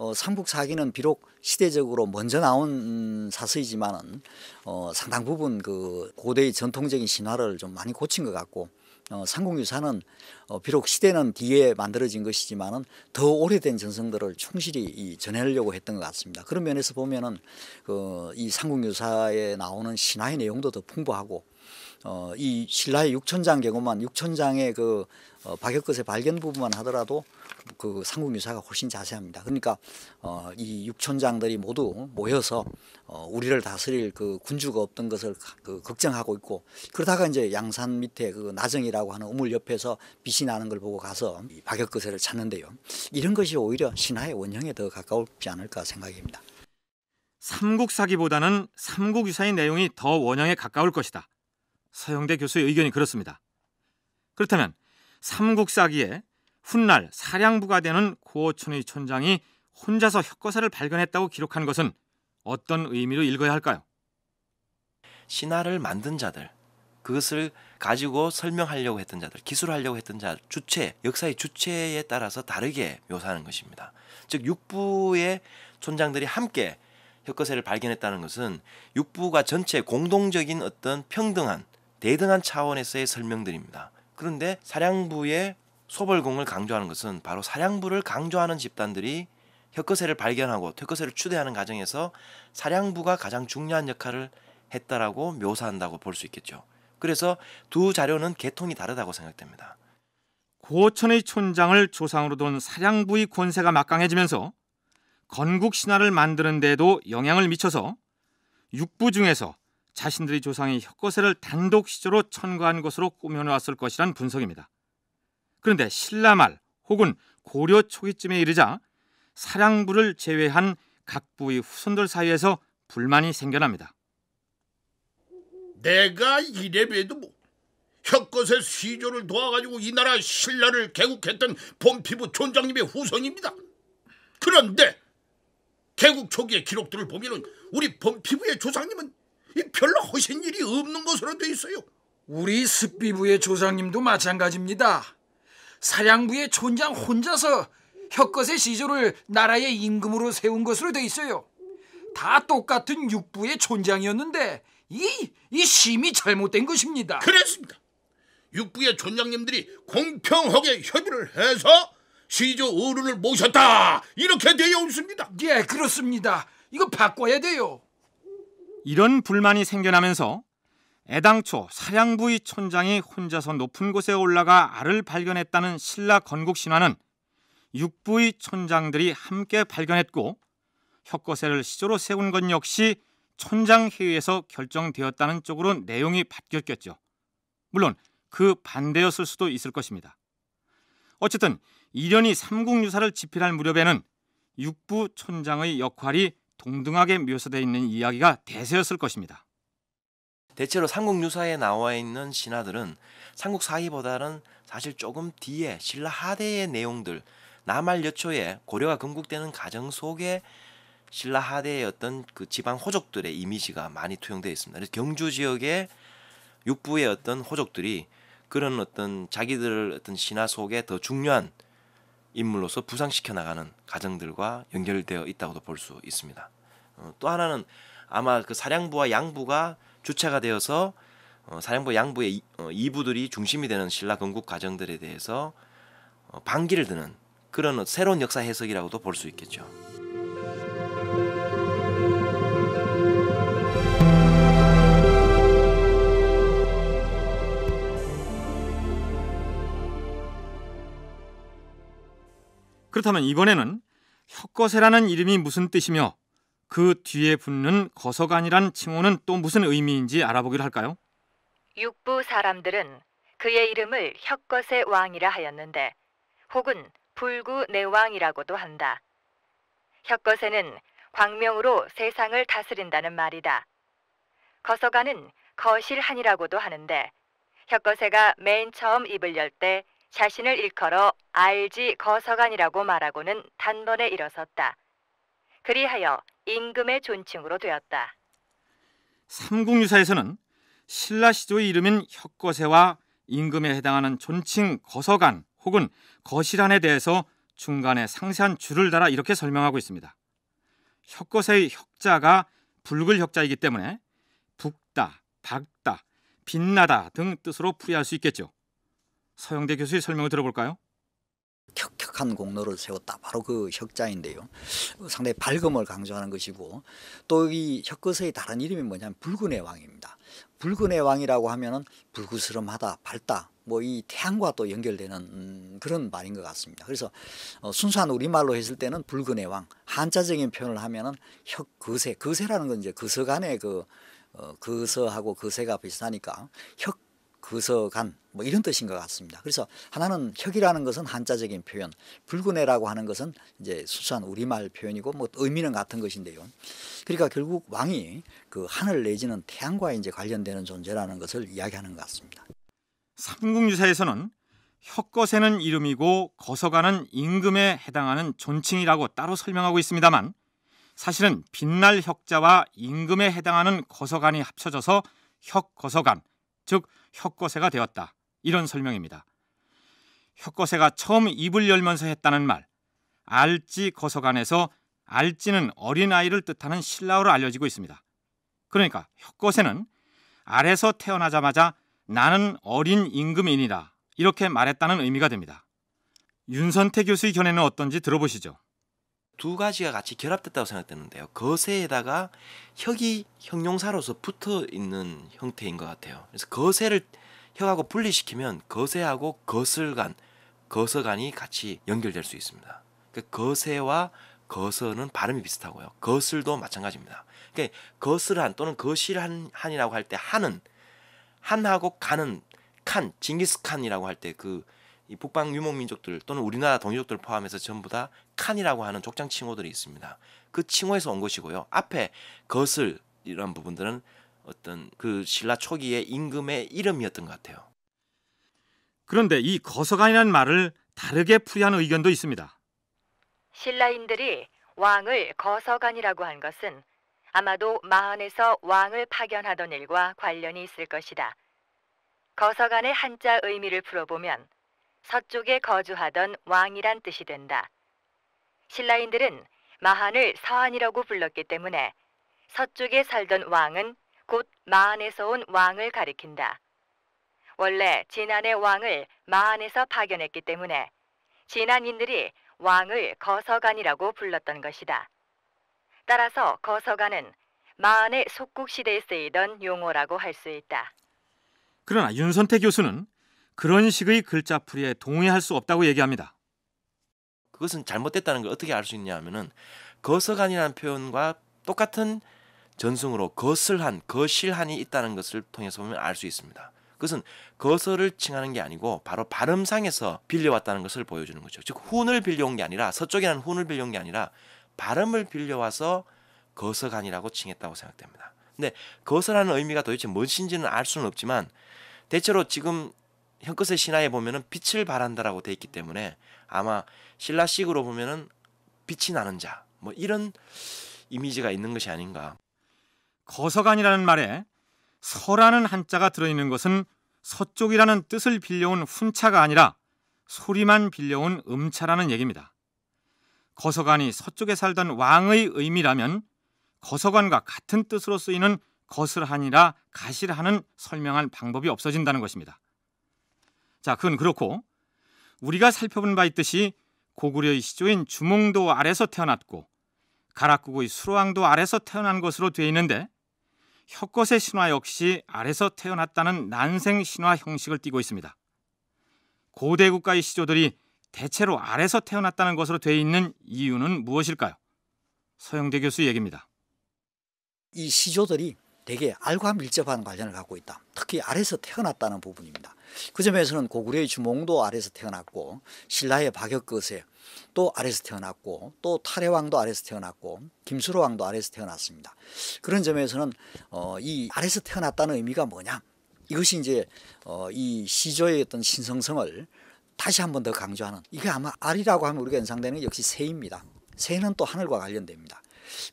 어, 삼국사기는 비록 시대적으로 먼저 나온 사서이지만은 어, 상당 부분 그 고대의 전통적인 신화를 좀 많이 고친 것 같고 어, 삼국유사는 어, 비록 시대는 뒤에 만들어진 것이지만은 더 오래된 전성들을 충실히 이, 전하려고 했던 것 같습니다. 그런 면에서 보면은 그, 이 삼국유사에 나오는 신화의 내용도 더 풍부하고 어, 이 신라의 육천장 경우만 육천장의 그 어, 박역것의 발견 부분만 하더라도 그 상국유사가 훨씬 자세합니다. 그러니까 어, 이 육천장들이 모두 모여서 어, 우리를 다스릴 그 군주가 없던 것을 그 걱정하고 있고 그러다가 이제 양산 밑에 그 나정이라고 하는 우물 옆에서 빛이 나는 걸 보고 가서 박역것을 찾는데요. 이런 것이 오히려 신화의 원형에 더 가까울지 않을까 생각입니다. 삼국사기보다는 삼국유사의 내용이 더 원형에 가까울 것이다. 서영대 교수의 의견이 그렇습니다. 그렇다면 삼국사기에 훗날 사량부가 되는 고어촌의 촌장이 혼자서 혁거사를 발견했다고 기록한 것은 어떤 의미로 읽어야 할까요? 신화를 만든 자들, 그것을 가지고 설명하려고 했던 자들, 기술하려고 했던 자, 주체, 역사의 주체에 따라서 다르게 묘사하는 것입니다. 즉 육부의 촌장들이 함께 혁거세를 발견했다는 것은 육부가 전체 공동적인 어떤 평등한 대등한 차원에서의 설명들입니다. 그런데 사량부의 소벌공을 강조하는 것은 바로 사량부를 강조하는 집단들이 혁거세를 발견하고 퇴거세를 추대하는 과정에서 사량부가 가장 중요한 역할을 했다라고 묘사한다고 볼 수 있겠죠. 그래서 두 자료는 개통이 다르다고 생각됩니다. 고천의 촌장을 조상으로 둔 사량부의 권세가 막강해지면서 건국 신화를 만드는 데에도 영향을 미쳐서 육부 중에서 자신들이 조상의 혁거세를 단독 시조로 천거한 것으로 꾸며놓았을 것이란 분석입니다. 그런데 신라 말 혹은 고려 초기쯤에 이르자 사량부를 제외한 각 부의 후손들 사이에서 불만이 생겨납니다. 내가 이래봬도 뭐혁거세 시조를 도와가지고 이 나라 신라를 개국했던 본피부 촌장님의 후손입니다. 그런데 개국 초기의 기록들을 보면 우리 본피부의 조상님은 별로 허신 일이 없는 것으로 돼 있어요. 우리 습비부의 조상님도 마찬가지입니다. 사량부의 촌장 혼자서 혁거세 시조를 나라의 임금으로 세운 것으로 돼 있어요. 다 똑같은 육부의 촌장이었는데 이, 이 심이 잘못된 것입니다. 그랬습니다. 육부의 촌장님들이 공평하게 협의를 해서 시조 어른을 모셨다 이렇게 되어 있습니다. 예, 그렇습니다. 이거 바꿔야 돼요. 이런 불만이 생겨나면서 애당초 사량부의 촌장이 혼자서 높은 곳에 올라가 알을 발견했다는 신라 건국 신화는 육부의 촌장들이 함께 발견했고 혁거세를 시조로 세운 건 역시 촌장 회의에서 결정되었다는 쪽으로 내용이 바뀌었겠죠. 물론 그 반대였을 수도 있을 것입니다. 어쨌든 이련이 삼국유사를 집필할 무렵에는 육부 촌장의 역할이 동등하게 묘사되어 있는 이야기가 대세였을 것입니다. 대체로 삼국 유사에 나와 있는 신화들은 삼국 사기보다는 사실 조금 뒤에 신라 하대의 내용들 남할 여초에 고려가 건국되는 과정 속에 신라 하대의 어떤 그 지방 호족들의 이미지가 많이 투영되어 있습니다. 그래서 경주 지역의 육부의 어떤 호족들이 그런 어떤 자기들 어떤 신화 속에 더 중요한 인물로서 부상시켜 나가는 가정들과 연결되어 있다고도 볼 수 있습니다. 어, 또 하나는 아마 그 사량부와 양부가 주체가 되어서 어, 사량부 양부의 이, 어, 이부들이 중심이 되는 신라 건국 가정들에 대해서 어, 반기를 드는 그런 새로운 역사 해석이라고도 볼 수 있겠죠. 그렇다면 이번에는 혁거세라는 이름이 무슨 뜻이며 그 뒤에 붙는 거서간이란 칭호는 또 무슨 의미인지 알아보기로 할까요? 육부 사람들은 그의 이름을 혁거세 왕이라 하였는데 혹은 불구 내왕이라고도 한다. 혁거세는 광명으로 세상을 다스린다는 말이다. 거서간은 거실한이라고도 하는데 혁거세가 맨 처음 입을 열때 자신을 일컬어 알지 거서관이라고 말하고는 단번에 일어섰다. 그리하여 임금의 존칭으로 되었다. 삼국유사에서는 신라 시조의 이름인 혁거세와 임금에 해당하는 존칭 거서관 혹은 거실안에 대해서 중간에 상세한 줄을 달아 이렇게 설명하고 있습니다. 혁거세의 혁자가 붉을 혁자이기 때문에 북다, 박다, 빛나다 등 뜻으로 풀이할 수 있겠죠. 서영대 교수의 설명을 들어볼까요? 혁혁한 공로를 세웠다. 바로 그 혁자인데요. 어, 상당히 밝음을 강조하는 것이고 또이 혁것의 다른 이름이 뭐냐면 붉은의 왕입니다. 붉은의 왕이라고 하면은 불구스름하다, 밝다, 뭐 이 태양과 또 연결되는 음, 그런 말인 것 같습니다. 그래서 어, 순수한 우리말로 했을 때는 붉은의 왕, 한자적인 표현을 하면은 혁거세, 거세라는 건 이제 거서간의 그 어, 거서하고 거세가 비슷하니까 혁 그서간 뭐 이런 뜻인 것 같습니다. 그래서 하나는 혁이라는 것은 한자적인 표현, 불구내라고 하는 것은 이제 수한 우리말 표현이고 뭐 의미는 같은 것인데요. 그러니까 결국 왕이 그 하늘 내지는 태양과 이제 관련되는 존재라는 것을 이야기하는 것 같습니다. 삼국유사에서는 혁거세는 이름이고 거서가는 임금에 해당하는 존칭이라고 따로 설명하고 있습니다만 사실은 빛날 혁자와 임금에 해당하는 거서간이 합쳐져서 혁거서간 즉 혁거세가 되었다. 이런 설명입니다. 혁거세가 처음 입을 열면서 했다는 말, 알지 거서간에서 알지는 어린아이를 뜻하는 신라어로 알려지고 있습니다. 그러니까 혁거세는 알에서 태어나자마자 나는 어린 임금인이다 이렇게 말했다는 의미가 됩니다. 윤선태 교수의 견해는 어떤지 들어보시죠. 두 가지가 같이 결합됐다고 생각되는데요. 거세에다가 혁이 형용사로서 붙어 있는 형태인 것 같아요. 그래서 거세를 혁하고 분리시키면 거세하고 거슬간, 거서간이 같이 연결될 수 있습니다. 그러니까 거세와 거서는 발음이 비슷하고요. 거슬도 마찬가지입니다. 그러니까 거슬한 또는 거실한이라고 할 때 한은 한하고 간은 칸, 징기스칸이라고 할 때그 북방 유목민족들 또는 우리나라 동족들 포함해서 전부 다 칸이라고 하는 족장 칭호들이 있습니다. 그 칭호에서 온 것이고요. 앞에 것을 이런 부분들은 어떤 그 신라 초기의 임금의 이름이었던 것 같아요. 그런데 이 거서간이라는 말을 다르게 풀이한 의견도 있습니다. 신라인들이 왕을 거서간이라고 한 것은 아마도 마흔에서 왕을 파견하던 일과 관련이 있을 것이다. 거서간의 한자 의미를 풀어보면 서쪽에 거주하던 왕이란 뜻이 된다. 신라인들은 마한을 사한이라고 불렀기 때문에 서쪽에 살던 왕은 곧 마한에서 온 왕을 가리킨다. 원래 진안의 왕을 마한에서 파견했기 때문에 진안인들이 왕을 거서간이라고 불렀던 것이다. 따라서 거서간은 마한의 속국 시대에 쓰이던 용어라고 할 수 있다. 그러나 윤선태 교수는 그런 식의 글자풀이에 동의할 수 없다고 얘기합니다. 그것은 잘못됐다는 걸 어떻게 알 수 있냐 하면은 거서간이라는 표현과 똑같은 전승으로 거슬한 거실한이 있다는 것을 통해서 보면 알 수 있습니다. 그것은 거서를 칭하는 게 아니고 바로 발음상에서 빌려왔다는 것을 보여주는 거죠. 즉 훈을 빌려온 게 아니라 서쪽이라는 훈을 빌려온 게 아니라 발음을 빌려와서 거서간이라고 칭했다고 생각됩니다. 근데 거서라는 의미가 도대체 무엇인지는 알 수는 없지만 대체로 지금 현끝의 신화에 보면은 빛을 바란다라고돼 있기 때문에 아마 신라식으로 보면은 빛이 나는 자 뭐 이런 이미지가 있는 것이 아닌가. 거서간이라는 말에 서라는 한자가 들어있는 것은 서쪽이라는 뜻을 빌려온 훈차가 아니라 소리만 빌려온 음차라는 얘기입니다. 거서간이 서쪽에 살던 왕의 의미라면 거서관과 같은 뜻으로 쓰이는 거슬하니라 가실하는 설명할 방법이 없어진다는 것입니다. 자, 그건 그렇고 우리가 살펴본 바 있듯이 고구려의 시조인 주몽도 아래서 태어났고 가락국의 수로왕도 아래서 태어난 것으로 되어 있는데 혁것의 신화 역시 아래서 태어났다는 난생 신화 형식을 띠고 있습니다. 고대 국가의 시조들이 대체로 아래서 태어났다는 것으로 되어 있는 이유는 무엇일까요? 서영대 교수 얘기입니다. 이 시조들이 대개 알과 밀접한 관련을 갖고 있다. 특히 아래서 태어났다는 부분입니다. 그 점에서는 고구려의 주몽도 아래서 태어났고 신라의 박역것의 또 아래에서 태어났고 또 탈해왕도 아래에서 태어났고 김수로 왕도 아래에서 태어났습니다. 그런 점에서는 어, 이아래서 태어났다는 의미가 뭐냐? 이것이 이제 어, 이 시조의 어떤 신성성을 다시 한 번 더 강조하는 이게 아마 아리라고 하면 우리가 연상되는 게 역시 새입니다. 새는 또 하늘과 관련됩니다.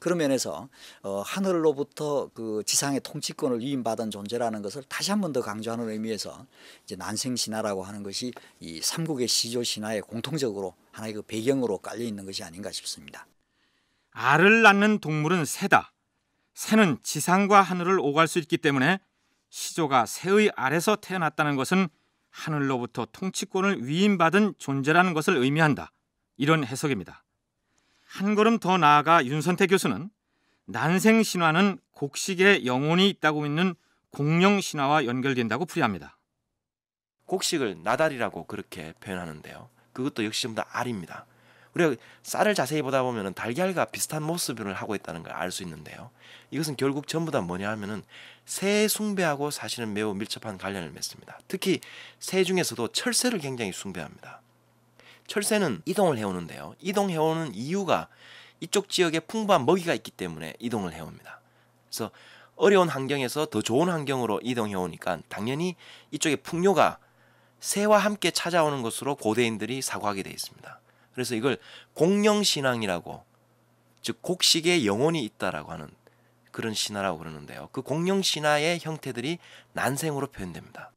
그런 면에서 어, 하늘로부터 그 지상의 통치권을 위임받은 존재라는 것을 다시 한 번 더 강조하는 의미에서 이제 난생 신화라고 하는 것이 이 삼국의 시조 신화에 공통적으로 하나의 그 배경으로 깔려 있는 것이 아닌가 싶습니다. 알을 낳는 동물은 새다. 새는 지상과 하늘을 오갈 수 있기 때문에 시조가 새의 알에서 태어났다는 것은 하늘로부터 통치권을 위임받은 존재라는 것을 의미한다. 이런 해석입니다. 한 걸음 더 나아가 윤선태 교수는 난생 신화는 곡식에 영혼이 있다고 믿는 공룡 신화와 연결된다고 풀이합니다. 곡식을 나달이라고 그렇게 표현하는데요. 그것도 역시 전부 다 알입니다. 우리가 쌀을 자세히 보다 보면 달걀과 비슷한 모습을 하고 있다는 걸 알 수 있는데요. 이것은 결국 전부 다 뭐냐 하면은 새 숭배하고 사실은 매우 밀접한 관련을 맺습니다. 특히 새 중에서도 철새를 굉장히 숭배합니다. 철새는 이동을 해오는데요. 이동해오는 이유가 이쪽 지역에 풍부한 먹이가 있기 때문에 이동을 해옵니다. 그래서 어려운 환경에서 더 좋은 환경으로 이동해오니까 당연히 이쪽에 풍요가 새와 함께 찾아오는 것으로 고대인들이 사고하게 되어 있습니다. 그래서 이걸 공룡신앙이라고즉 곡식에 영혼이 있다라고 하는 그런 신화라고 그러는데요. 그공룡신화의 형태들이 난생으로 표현됩니다.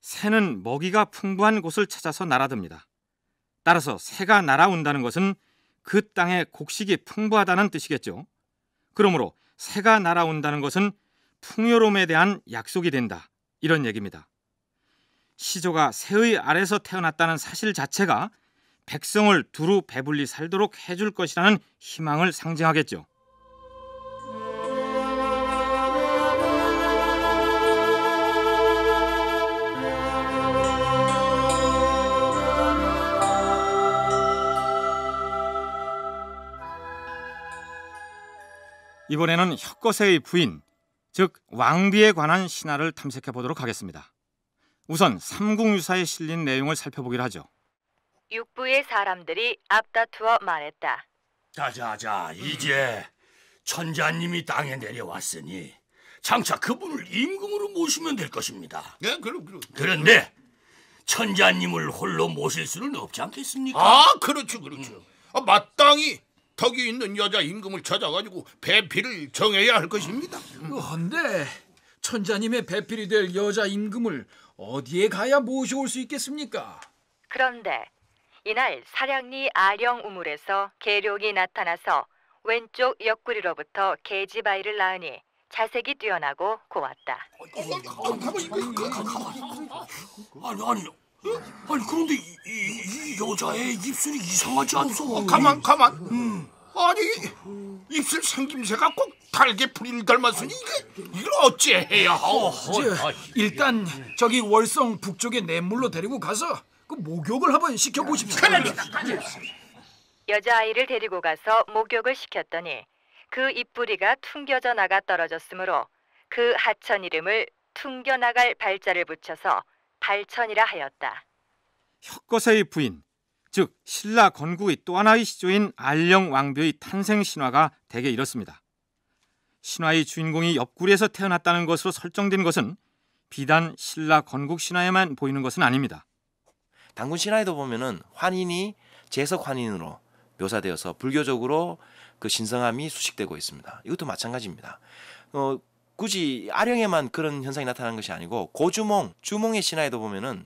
새는 먹이가 풍부한 곳을 찾아서 날아듭니다. 따라서 새가 날아온다는 것은 그 땅에 곡식이 풍부하다는 뜻이겠죠. 그러므로 새가 날아온다는 것은 풍요로움에 대한 약속이 된다. 이런 얘기입니다. 시조가 새의 아래서 태어났다는 사실 자체가 백성을 두루 배불리 살도록 해줄 것이라는 희망을 상징하겠죠. 이번에는 혁거세의 부인, 즉 왕비에 관한 신화를 탐색해 보도록 하겠습니다. 우선 삼국유사에 실린 내용을 살펴보기로 하죠. 육부의 사람들이 앞다투어 말했다. 자자자 이제 천자님이 땅에 내려왔으니 장차 그분을 임금으로 모시면 될 것입니다. 네, 그럼, 그럼. 그런데 천자님을 홀로 모실 수는 없지 않겠습니까? 아, 그렇죠, 그렇죠. 음. 아, 마땅히 덕이 있는 여자 임금을 찾아가지고 배필을 정해야 할 것입니다. 그런데 어, 네. 천자님의 배필이 될 여자 임금을 어디에 가야 모셔올 수 있겠습니까? 그런데 이날 사량리 아령 우물에서 계룡이 나타나서 왼쪽 옆구리로부터 계지바위를 낳으니 자색이 뛰어나고 고왔다. 아니 아니 아니 그런데 이, 이, 이 여자의 입술이 이상하지 않소? 어, 가만 가만. 음. 아니 입술 생김새가 꼭 달개풀이를 닮았으니 이게 이걸 어찌 해야 하오? 어, 어, 어, 일단 저기 월성 북쪽의 냇물로 데리고 가서 그 목욕을 한번 시켜 보십시오. 그러니까. 여자아이를 데리고 가서 목욕을 시켰더니 그 입뿌리가 퉁겨져 나가 떨어졌으므로 그 하천 이름을 퉁겨 나갈 발자를 붙여서 발천이라 하였다. 혁거사의 부인 즉 신라 건국의 또 하나의 시조인 안령 왕비의 탄생 신화가 대개 이렇습니다. 신화의 주인공이 옆구리에서 태어났다는 것으로 설정된 것은 비단 신라 건국 신화에만 보이는 것은 아닙니다. 당군 신화에도 보면은 환인이 재석 환인으로 묘사되어서 불교적으로 그 신성함이 수식되고 있습니다. 이것도 마찬가지입니다. 어, 굳이 아령에만 그런 현상이 나타난 것이 아니고 고주몽, 주몽의 신화에도 보면은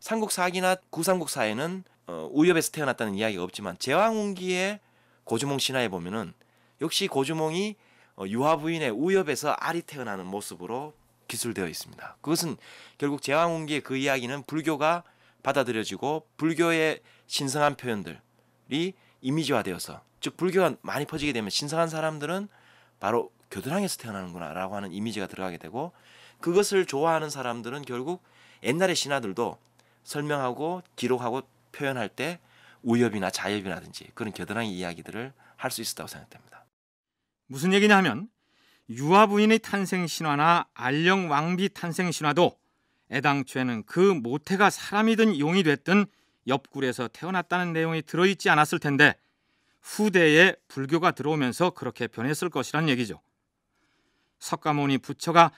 삼국사기나 구삼국사에는 어, 우엽에서 태어났다는 이야기가 없지만 제왕운기의 고주몽 신화에 보면은 역시 고주몽이 어, 유화 부인의 우엽에서 알이 태어나는 모습으로 기술되어 있습니다. 그것은 결국 제왕운기의 그 이야기는 불교가 받아들여지고 불교의 신성한 표현들이 이미지화되어서 즉 불교가 많이 퍼지게 되면 신성한 사람들은 바로 교두랑에서 태어나는구나라고 하는 이미지가 들어가게 되고 그것을 좋아하는 사람들은 결국 옛날의 신화들도 설명하고 기록하고 표현할 때 우협이나 자엽이라든지 그런 겨드랑이 이야기들을 할 수 있었다고 생각됩니다. 무슨 얘기냐 하면 유아부인의 탄생 신화나 안령 왕비 탄생 신화도 애당초에는 그 모태가 사람이든 용이 됐든 옆구리에서 태어났다는 내용이 들어있지 않았을 텐데 후대에 불교가 들어오면서 그렇게 변했을 것이란 얘기죠. 석가모니 부처가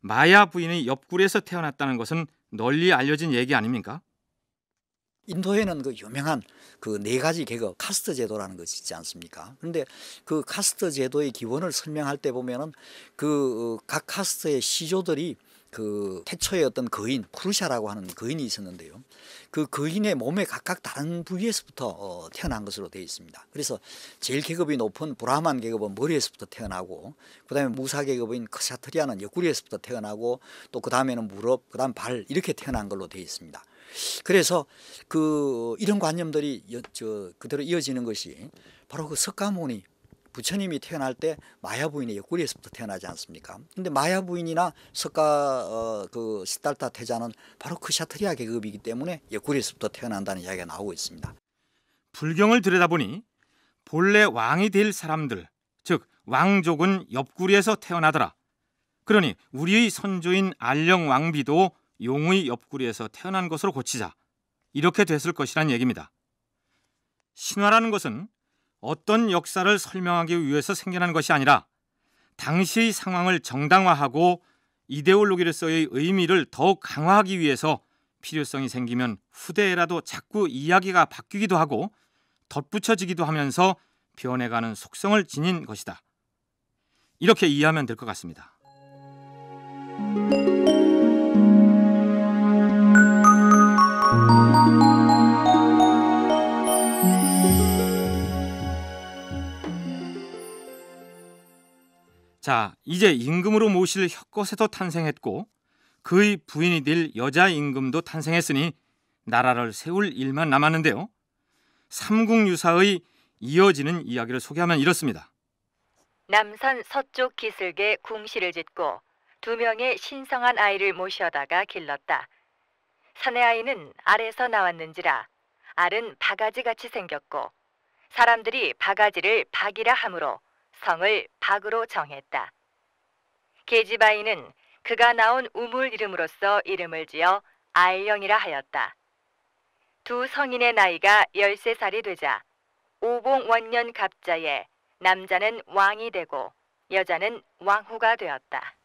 마야 부인의 옆구리에서 태어났다는 것은 널리 알려진 얘기 아닙니까? 인도에는 그 유명한 그 네 가지 계급 카스트 제도라는 것이 있지 않습니까? 그런데 그 카스트 제도의 기원을 설명할 때 보면은 그각 어, 카스트의 시조들이 그 태초의 어떤 거인 푸르샤라고 하는 거인이 있었는데요. 그 거인의 몸에 각각 다른 부위에서부터 어, 태어난 것으로 되어 있습니다. 그래서 제일 계급이 높은 브라만 계급은 머리에서부터 태어나고 그다음에 무사 계급인 크샤트리아는 옆구리에서부터 태어나고 또 그다음에는 무릎, 그다음 발 이렇게 태어난 걸로 되어 있습니다. 그래서 그 이런 관념들이 여, 저 그대로 이어지는 것이 바로 그 석가모니 부처님이 태어날 때 마야 부인의 옆구리에서부터 태어나지 않습니까? 근데 마야 부인이나 석가 어, 그 시달타 태자는 바로 크 그 샤트리아 계급이기 때문에 옆구리에서부터 태어난다는 이야기가 나오고 있습니다. 불경을 들여다보니 본래 왕이 될 사람들, 즉 왕족은 옆구리에서 태어나더라. 그러니 우리의 선조인 안령 왕비도 용의 옆구리에서 태어난 것으로 고치자 이렇게 됐을 것이란 얘기입니다. 신화라는 것은 어떤 역사를 설명하기 위해서 생겨난 것이 아니라 당시의 상황을 정당화하고 이데올로기로서의 의미를 더욱 강화하기 위해서 필요성이 생기면 후대에라도 자꾸 이야기가 바뀌기도 하고 덧붙여지기도 하면서 변해가는 속성을 지닌 것이다. 이렇게 이해하면 될 것 같습니다. 자, 이제 임금으로 모실 혁거세도 탄생했고 그의 부인이 될 여자 임금도 탄생했으니 나라를 세울 일만 남았는데요. 삼국유사의 이어지는 이야기를 소개하면 이렇습니다. 남산 서쪽 기슭에 궁실을 짓고 두 명의 신성한 아이를 모셔다가 길렀다. 사의 아이는 알에서 나왔는지라 알은 바가지같이 생겼고 사람들이 바가지를 박이라 함으로 성을 박으로 정했다. 게지바이는 그가 나온 우물 이름으로서 이름을 지어 아일령이라 하였다. 두 성인의 나이가 13살이 되자 오봉 원년 갑자에 남자는 왕이 되고 여자는 왕후가 되었다.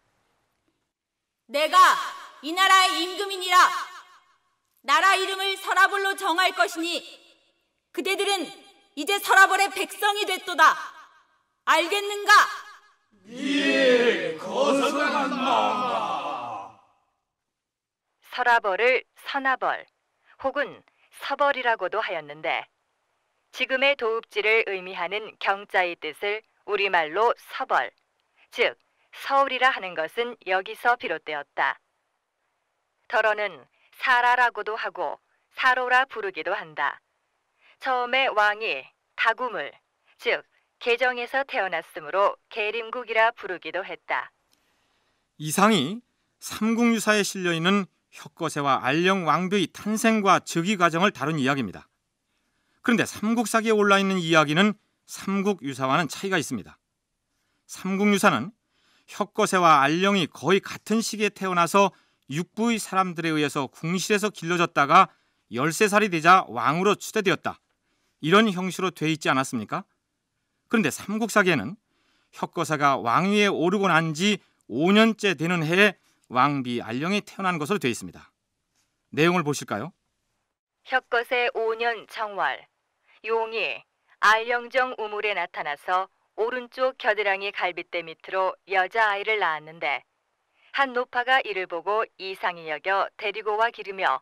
내가 이 나라의 임금이니라 나라 이름을 서라벌로 정할 것이니 그대들은 이제 서라벌의 백성이 됐도다. 알겠는가? 예, 거성한 마음아. 서라벌을 서나벌 혹은 서벌이라고도 하였는데 지금의 도읍지를 의미하는 경자의 뜻을 우리말로 서벌, 즉 서울이라 하는 것은 여기서 비롯되었다. 더러는 사라라고도 하고 사로라 부르기도 한다. 처음에 왕이 다구물, 즉 개정에서 태어났으므로 계림국이라 부르기도 했다. 이상이 삼국유사에 실려 있는 혁거세와 안령 왕비의 탄생과 즉위 과정을 다룬 이야기입니다. 그런데 삼국사기에 올라 있는 이야기는 삼국유사와는 차이가 있습니다. 삼국유사는 혁거세와 안령이 거의 같은 시기에 태어나서 육부의 사람들에 의해서 궁실에서 길러졌다가 13살이 되자 왕으로 추대되었다. 이런 형식으로 돼 있지 않았습니까? 그런데 삼국사기에는 혁거사가 왕위에 오르고 난 지 5년째 되는 해에 왕비 알령이 태어난 것으로 되어 있습니다. 내용을 보실까요? 혁거세 5년 정월 용이 알령정 우물에 나타나서 오른쪽 겨드랑이 갈비대 밑으로 여자아이를 낳았는데 한 노파가 이를 보고 이상히 여겨 데리고 와 기르며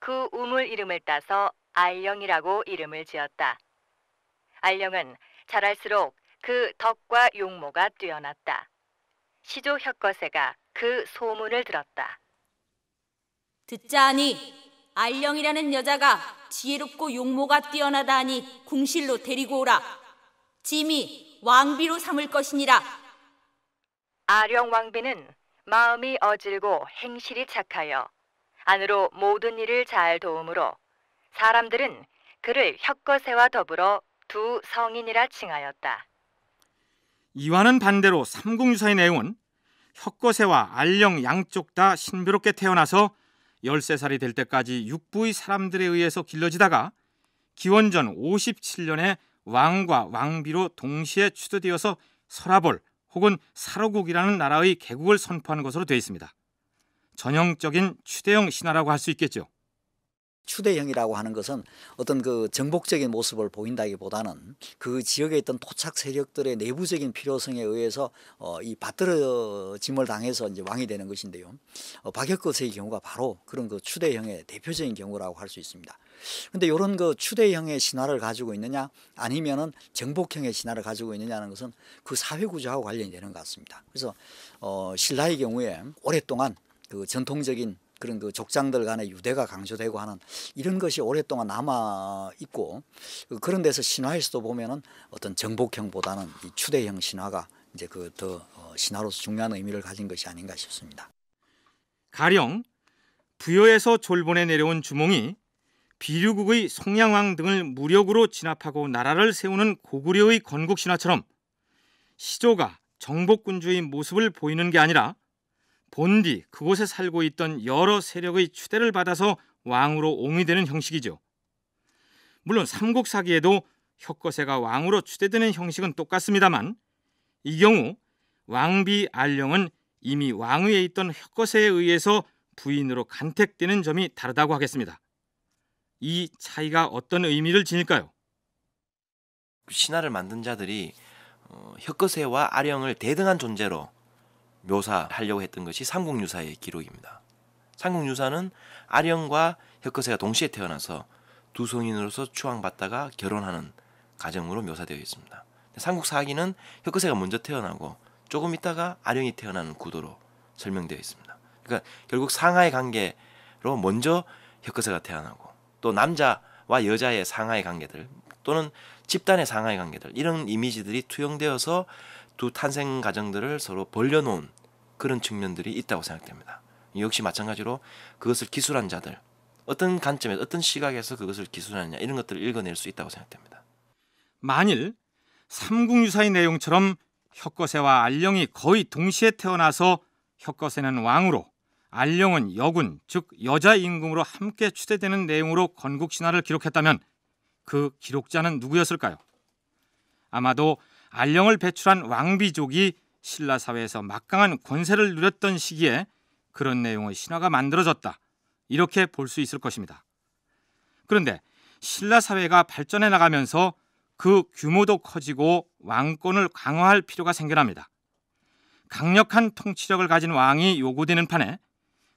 그 우물 이름을 따서 알령이라고 이름을 지었다. 알령은 자랄수록 그 덕과 용모가 뛰어났다. 시조 혁거세가 그 소문을 들었다. 듣자하니 알령이라는 여자가 지혜롭고 용모가 뛰어나다니 궁실로 데리고 오라. 짐이 왕비로 삼을 것이니라. 아령 왕비는 마음이 어질고 행실이 착하여 안으로 모든 일을 잘도움으로 사람들은 그를 혁거세와 더불어 두 성인이라 칭하였다. 이와는 반대로 삼국유사의 내용은 혁거세와 안령 양쪽 다 신비롭게 태어나서 13살이 될 때까지 육부의 사람들에 의해서 길러지다가 기원전 57년에 왕과 왕비로 동시에 추도되어서 설라볼 혹은 사로국이라는 나라의 개국을 선포하는 것으로 되어 있습니다. 전형적인 추대형 신화라고 할 수 있겠죠. 추대형이라고 하는 것은 어떤 그 정복적인 모습을 보인다기보다는 그 지역에 있던 토착 세력들의 내부적인 필요성에 의해서 어, 이 받들어짐을 당해서 이제 왕이 되는 것인데요. 어, 박역것의 경우가 바로 그런 그 추대형의 대표적인 경우라고 할 수 있습니다. 근데 이런 그 추대형의 신화를 가지고 있느냐 아니면은 정복형의 신화를 가지고 있느냐는 것은 그 사회 구조하고 관련이 되는 것 같습니다. 그래서 어, 신라의 경우에 오랫동안 그 전통적인 그런 그 족장들 간의 유대가 강조되고 하는 이런 것이 오랫동안 남아 있고 그런 데서 신화에서도 보면은 어떤 정복형보다는 이 추대형 신화가 이제 그더 어, 신화로서 중요한 의미를 가진 것이 아닌가 싶습니다. 가령 부여에서 졸본에 내려온 주몽이 비류국의 송양왕 등을 무력으로 진압하고 나라를 세우는 고구려의 건국 신화처럼 시조가 정복군주의 모습을 보이는 게 아니라 본디 그곳에 살고 있던 여러 세력의 추대를 받아서 왕으로 옹위되는 형식이죠. 물론 삼국 사기에도 혁거세가 왕으로 추대되는 형식은 똑같습니다만 이 경우 왕비 알령은 이미 왕위에 있던 혁거세에 의해서 부인으로 간택되는 점이 다르다고 하겠습니다. 이 차이가 어떤 의미를 지닐까요? 신화를 만든 자들이 어, 혁거세와 아령을 대등한 존재로 묘사하려고 했던 것이 삼국유사의 기록입니다. 삼국유사는 아령과 혁거세가 동시에 태어나서 두 성인으로서 추앙받다가 결혼하는 가정으로 묘사되어 있습니다. 삼국사기는 혁거세가 먼저 태어나고 조금 있다가 아령이 태어나는 구도로 설명되어 있습니다. 그러니까 결국 상하의 관계로 먼저 혁거세가 태어나고 또 남자와 여자의 상하의 관계들 또는 집단의 상하의 관계들 이런 이미지들이 투영되어서 두 탄생 과정들을 서로 벌려놓은 그런 측면들이 있다고 생각됩니다. 역시 마찬가지로 그것을 기술한 자들 어떤 관점에서 어떤 시각에서 그것을 기술하느냐 이런 것들을 읽어낼 수 있다고 생각됩니다. 만일 삼국유사의 내용처럼 혁거세와 안령이 거의 동시에 태어나서 혁거세는 왕으로 안령은 여군 즉 여자 임금으로 함께 추대되는 내용으로 건국 신화를 기록했다면 그 기록자는 누구였을까요? 아마도 안령을 배출한 왕비족이 신라 사회에서 막강한 권세를 누렸던 시기에 그런 내용의 신화가 만들어졌다. 이렇게 볼 수 있을 것입니다. 그런데 신라 사회가 발전해 나가면서 그 규모도 커지고 왕권을 강화할 필요가 생겨납니다. 강력한 통치력을 가진 왕이 요구되는 판에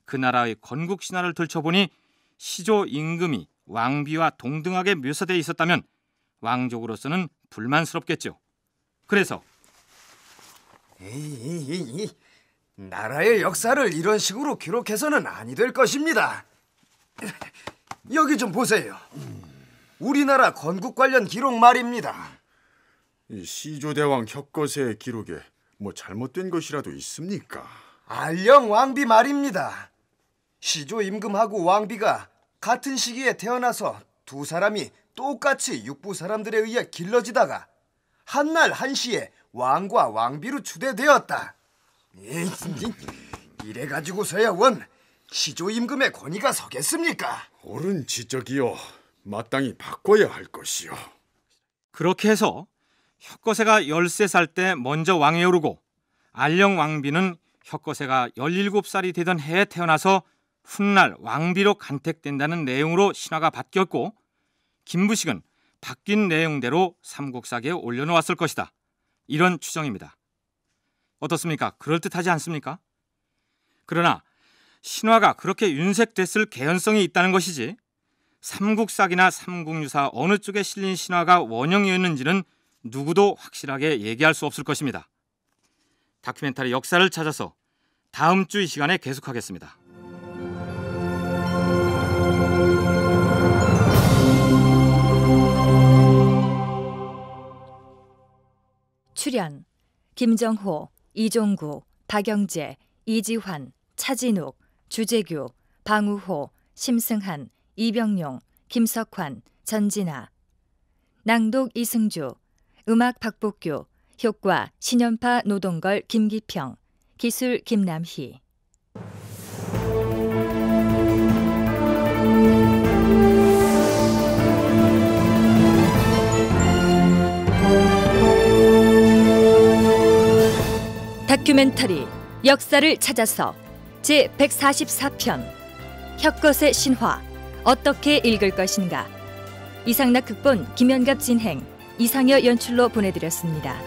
그 나라의 건국 신화를 들춰보니 시조 임금이 왕비와 동등하게 묘사되어 있었다면 왕족으로서는 불만스럽겠죠. 그래서 에이, 나라의 역사를 이런 식으로 기록해서는 아니 될 것입니다. 여기 좀 보세요. 우리나라 건국 관련 기록 말입니다. 시조대왕 혁거세의 기록에 뭐 잘못된 것이라도 있습니까? 알령 왕비 말입니다. 시조 임금하고 왕비가 같은 시기에 태어나서 두 사람이 똑같이 육부 사람들에 의해 길러지다가 한날 한시에 왕과 왕비로 추대되었다. 예, 이래 가지고서야 원 시조 임금의 권위가 서겠습니까? 옳은 지적이요. 마땅히 바꿔야 할 것이요. 그렇게 해서 혁거세가 13살 때 먼저 왕에 오르고 안령 왕비는 혁거세가 17살이 되던 해에 태어나서 훗날 왕비로 간택된다는 내용으로 신화가 바뀌었고 김부식은 바뀐 내용대로 삼국사기에 올려놓았을 것이다. 이런 추정입니다. 어떻습니까? 그럴듯하지 않습니까? 그러나 신화가 그렇게 윤색됐을 개연성이 있다는 것이지 삼국사기나 삼국유사 어느 쪽에 실린 신화가 원형이었는지는 누구도 확실하게 얘기할 수 없을 것입니다. 다큐멘터리 역사를 찾아서 다음 주 이 시간에 계속하겠습니다. 출연 김정호, 이종구, 박영재, 이지환, 차진욱, 주재규, 방우호, 심승한, 이병용, 김석환, 전진아 낭독 이승주 음악 박복규 효과 신연파 노동걸 김기평 기술 김남희 다큐멘터리 역사를 찾아서 제 144편 혁것의 신화 어떻게 읽을 것인가 이상락 극본 김연갑 진행 이상여 연출로 보내드렸습니다.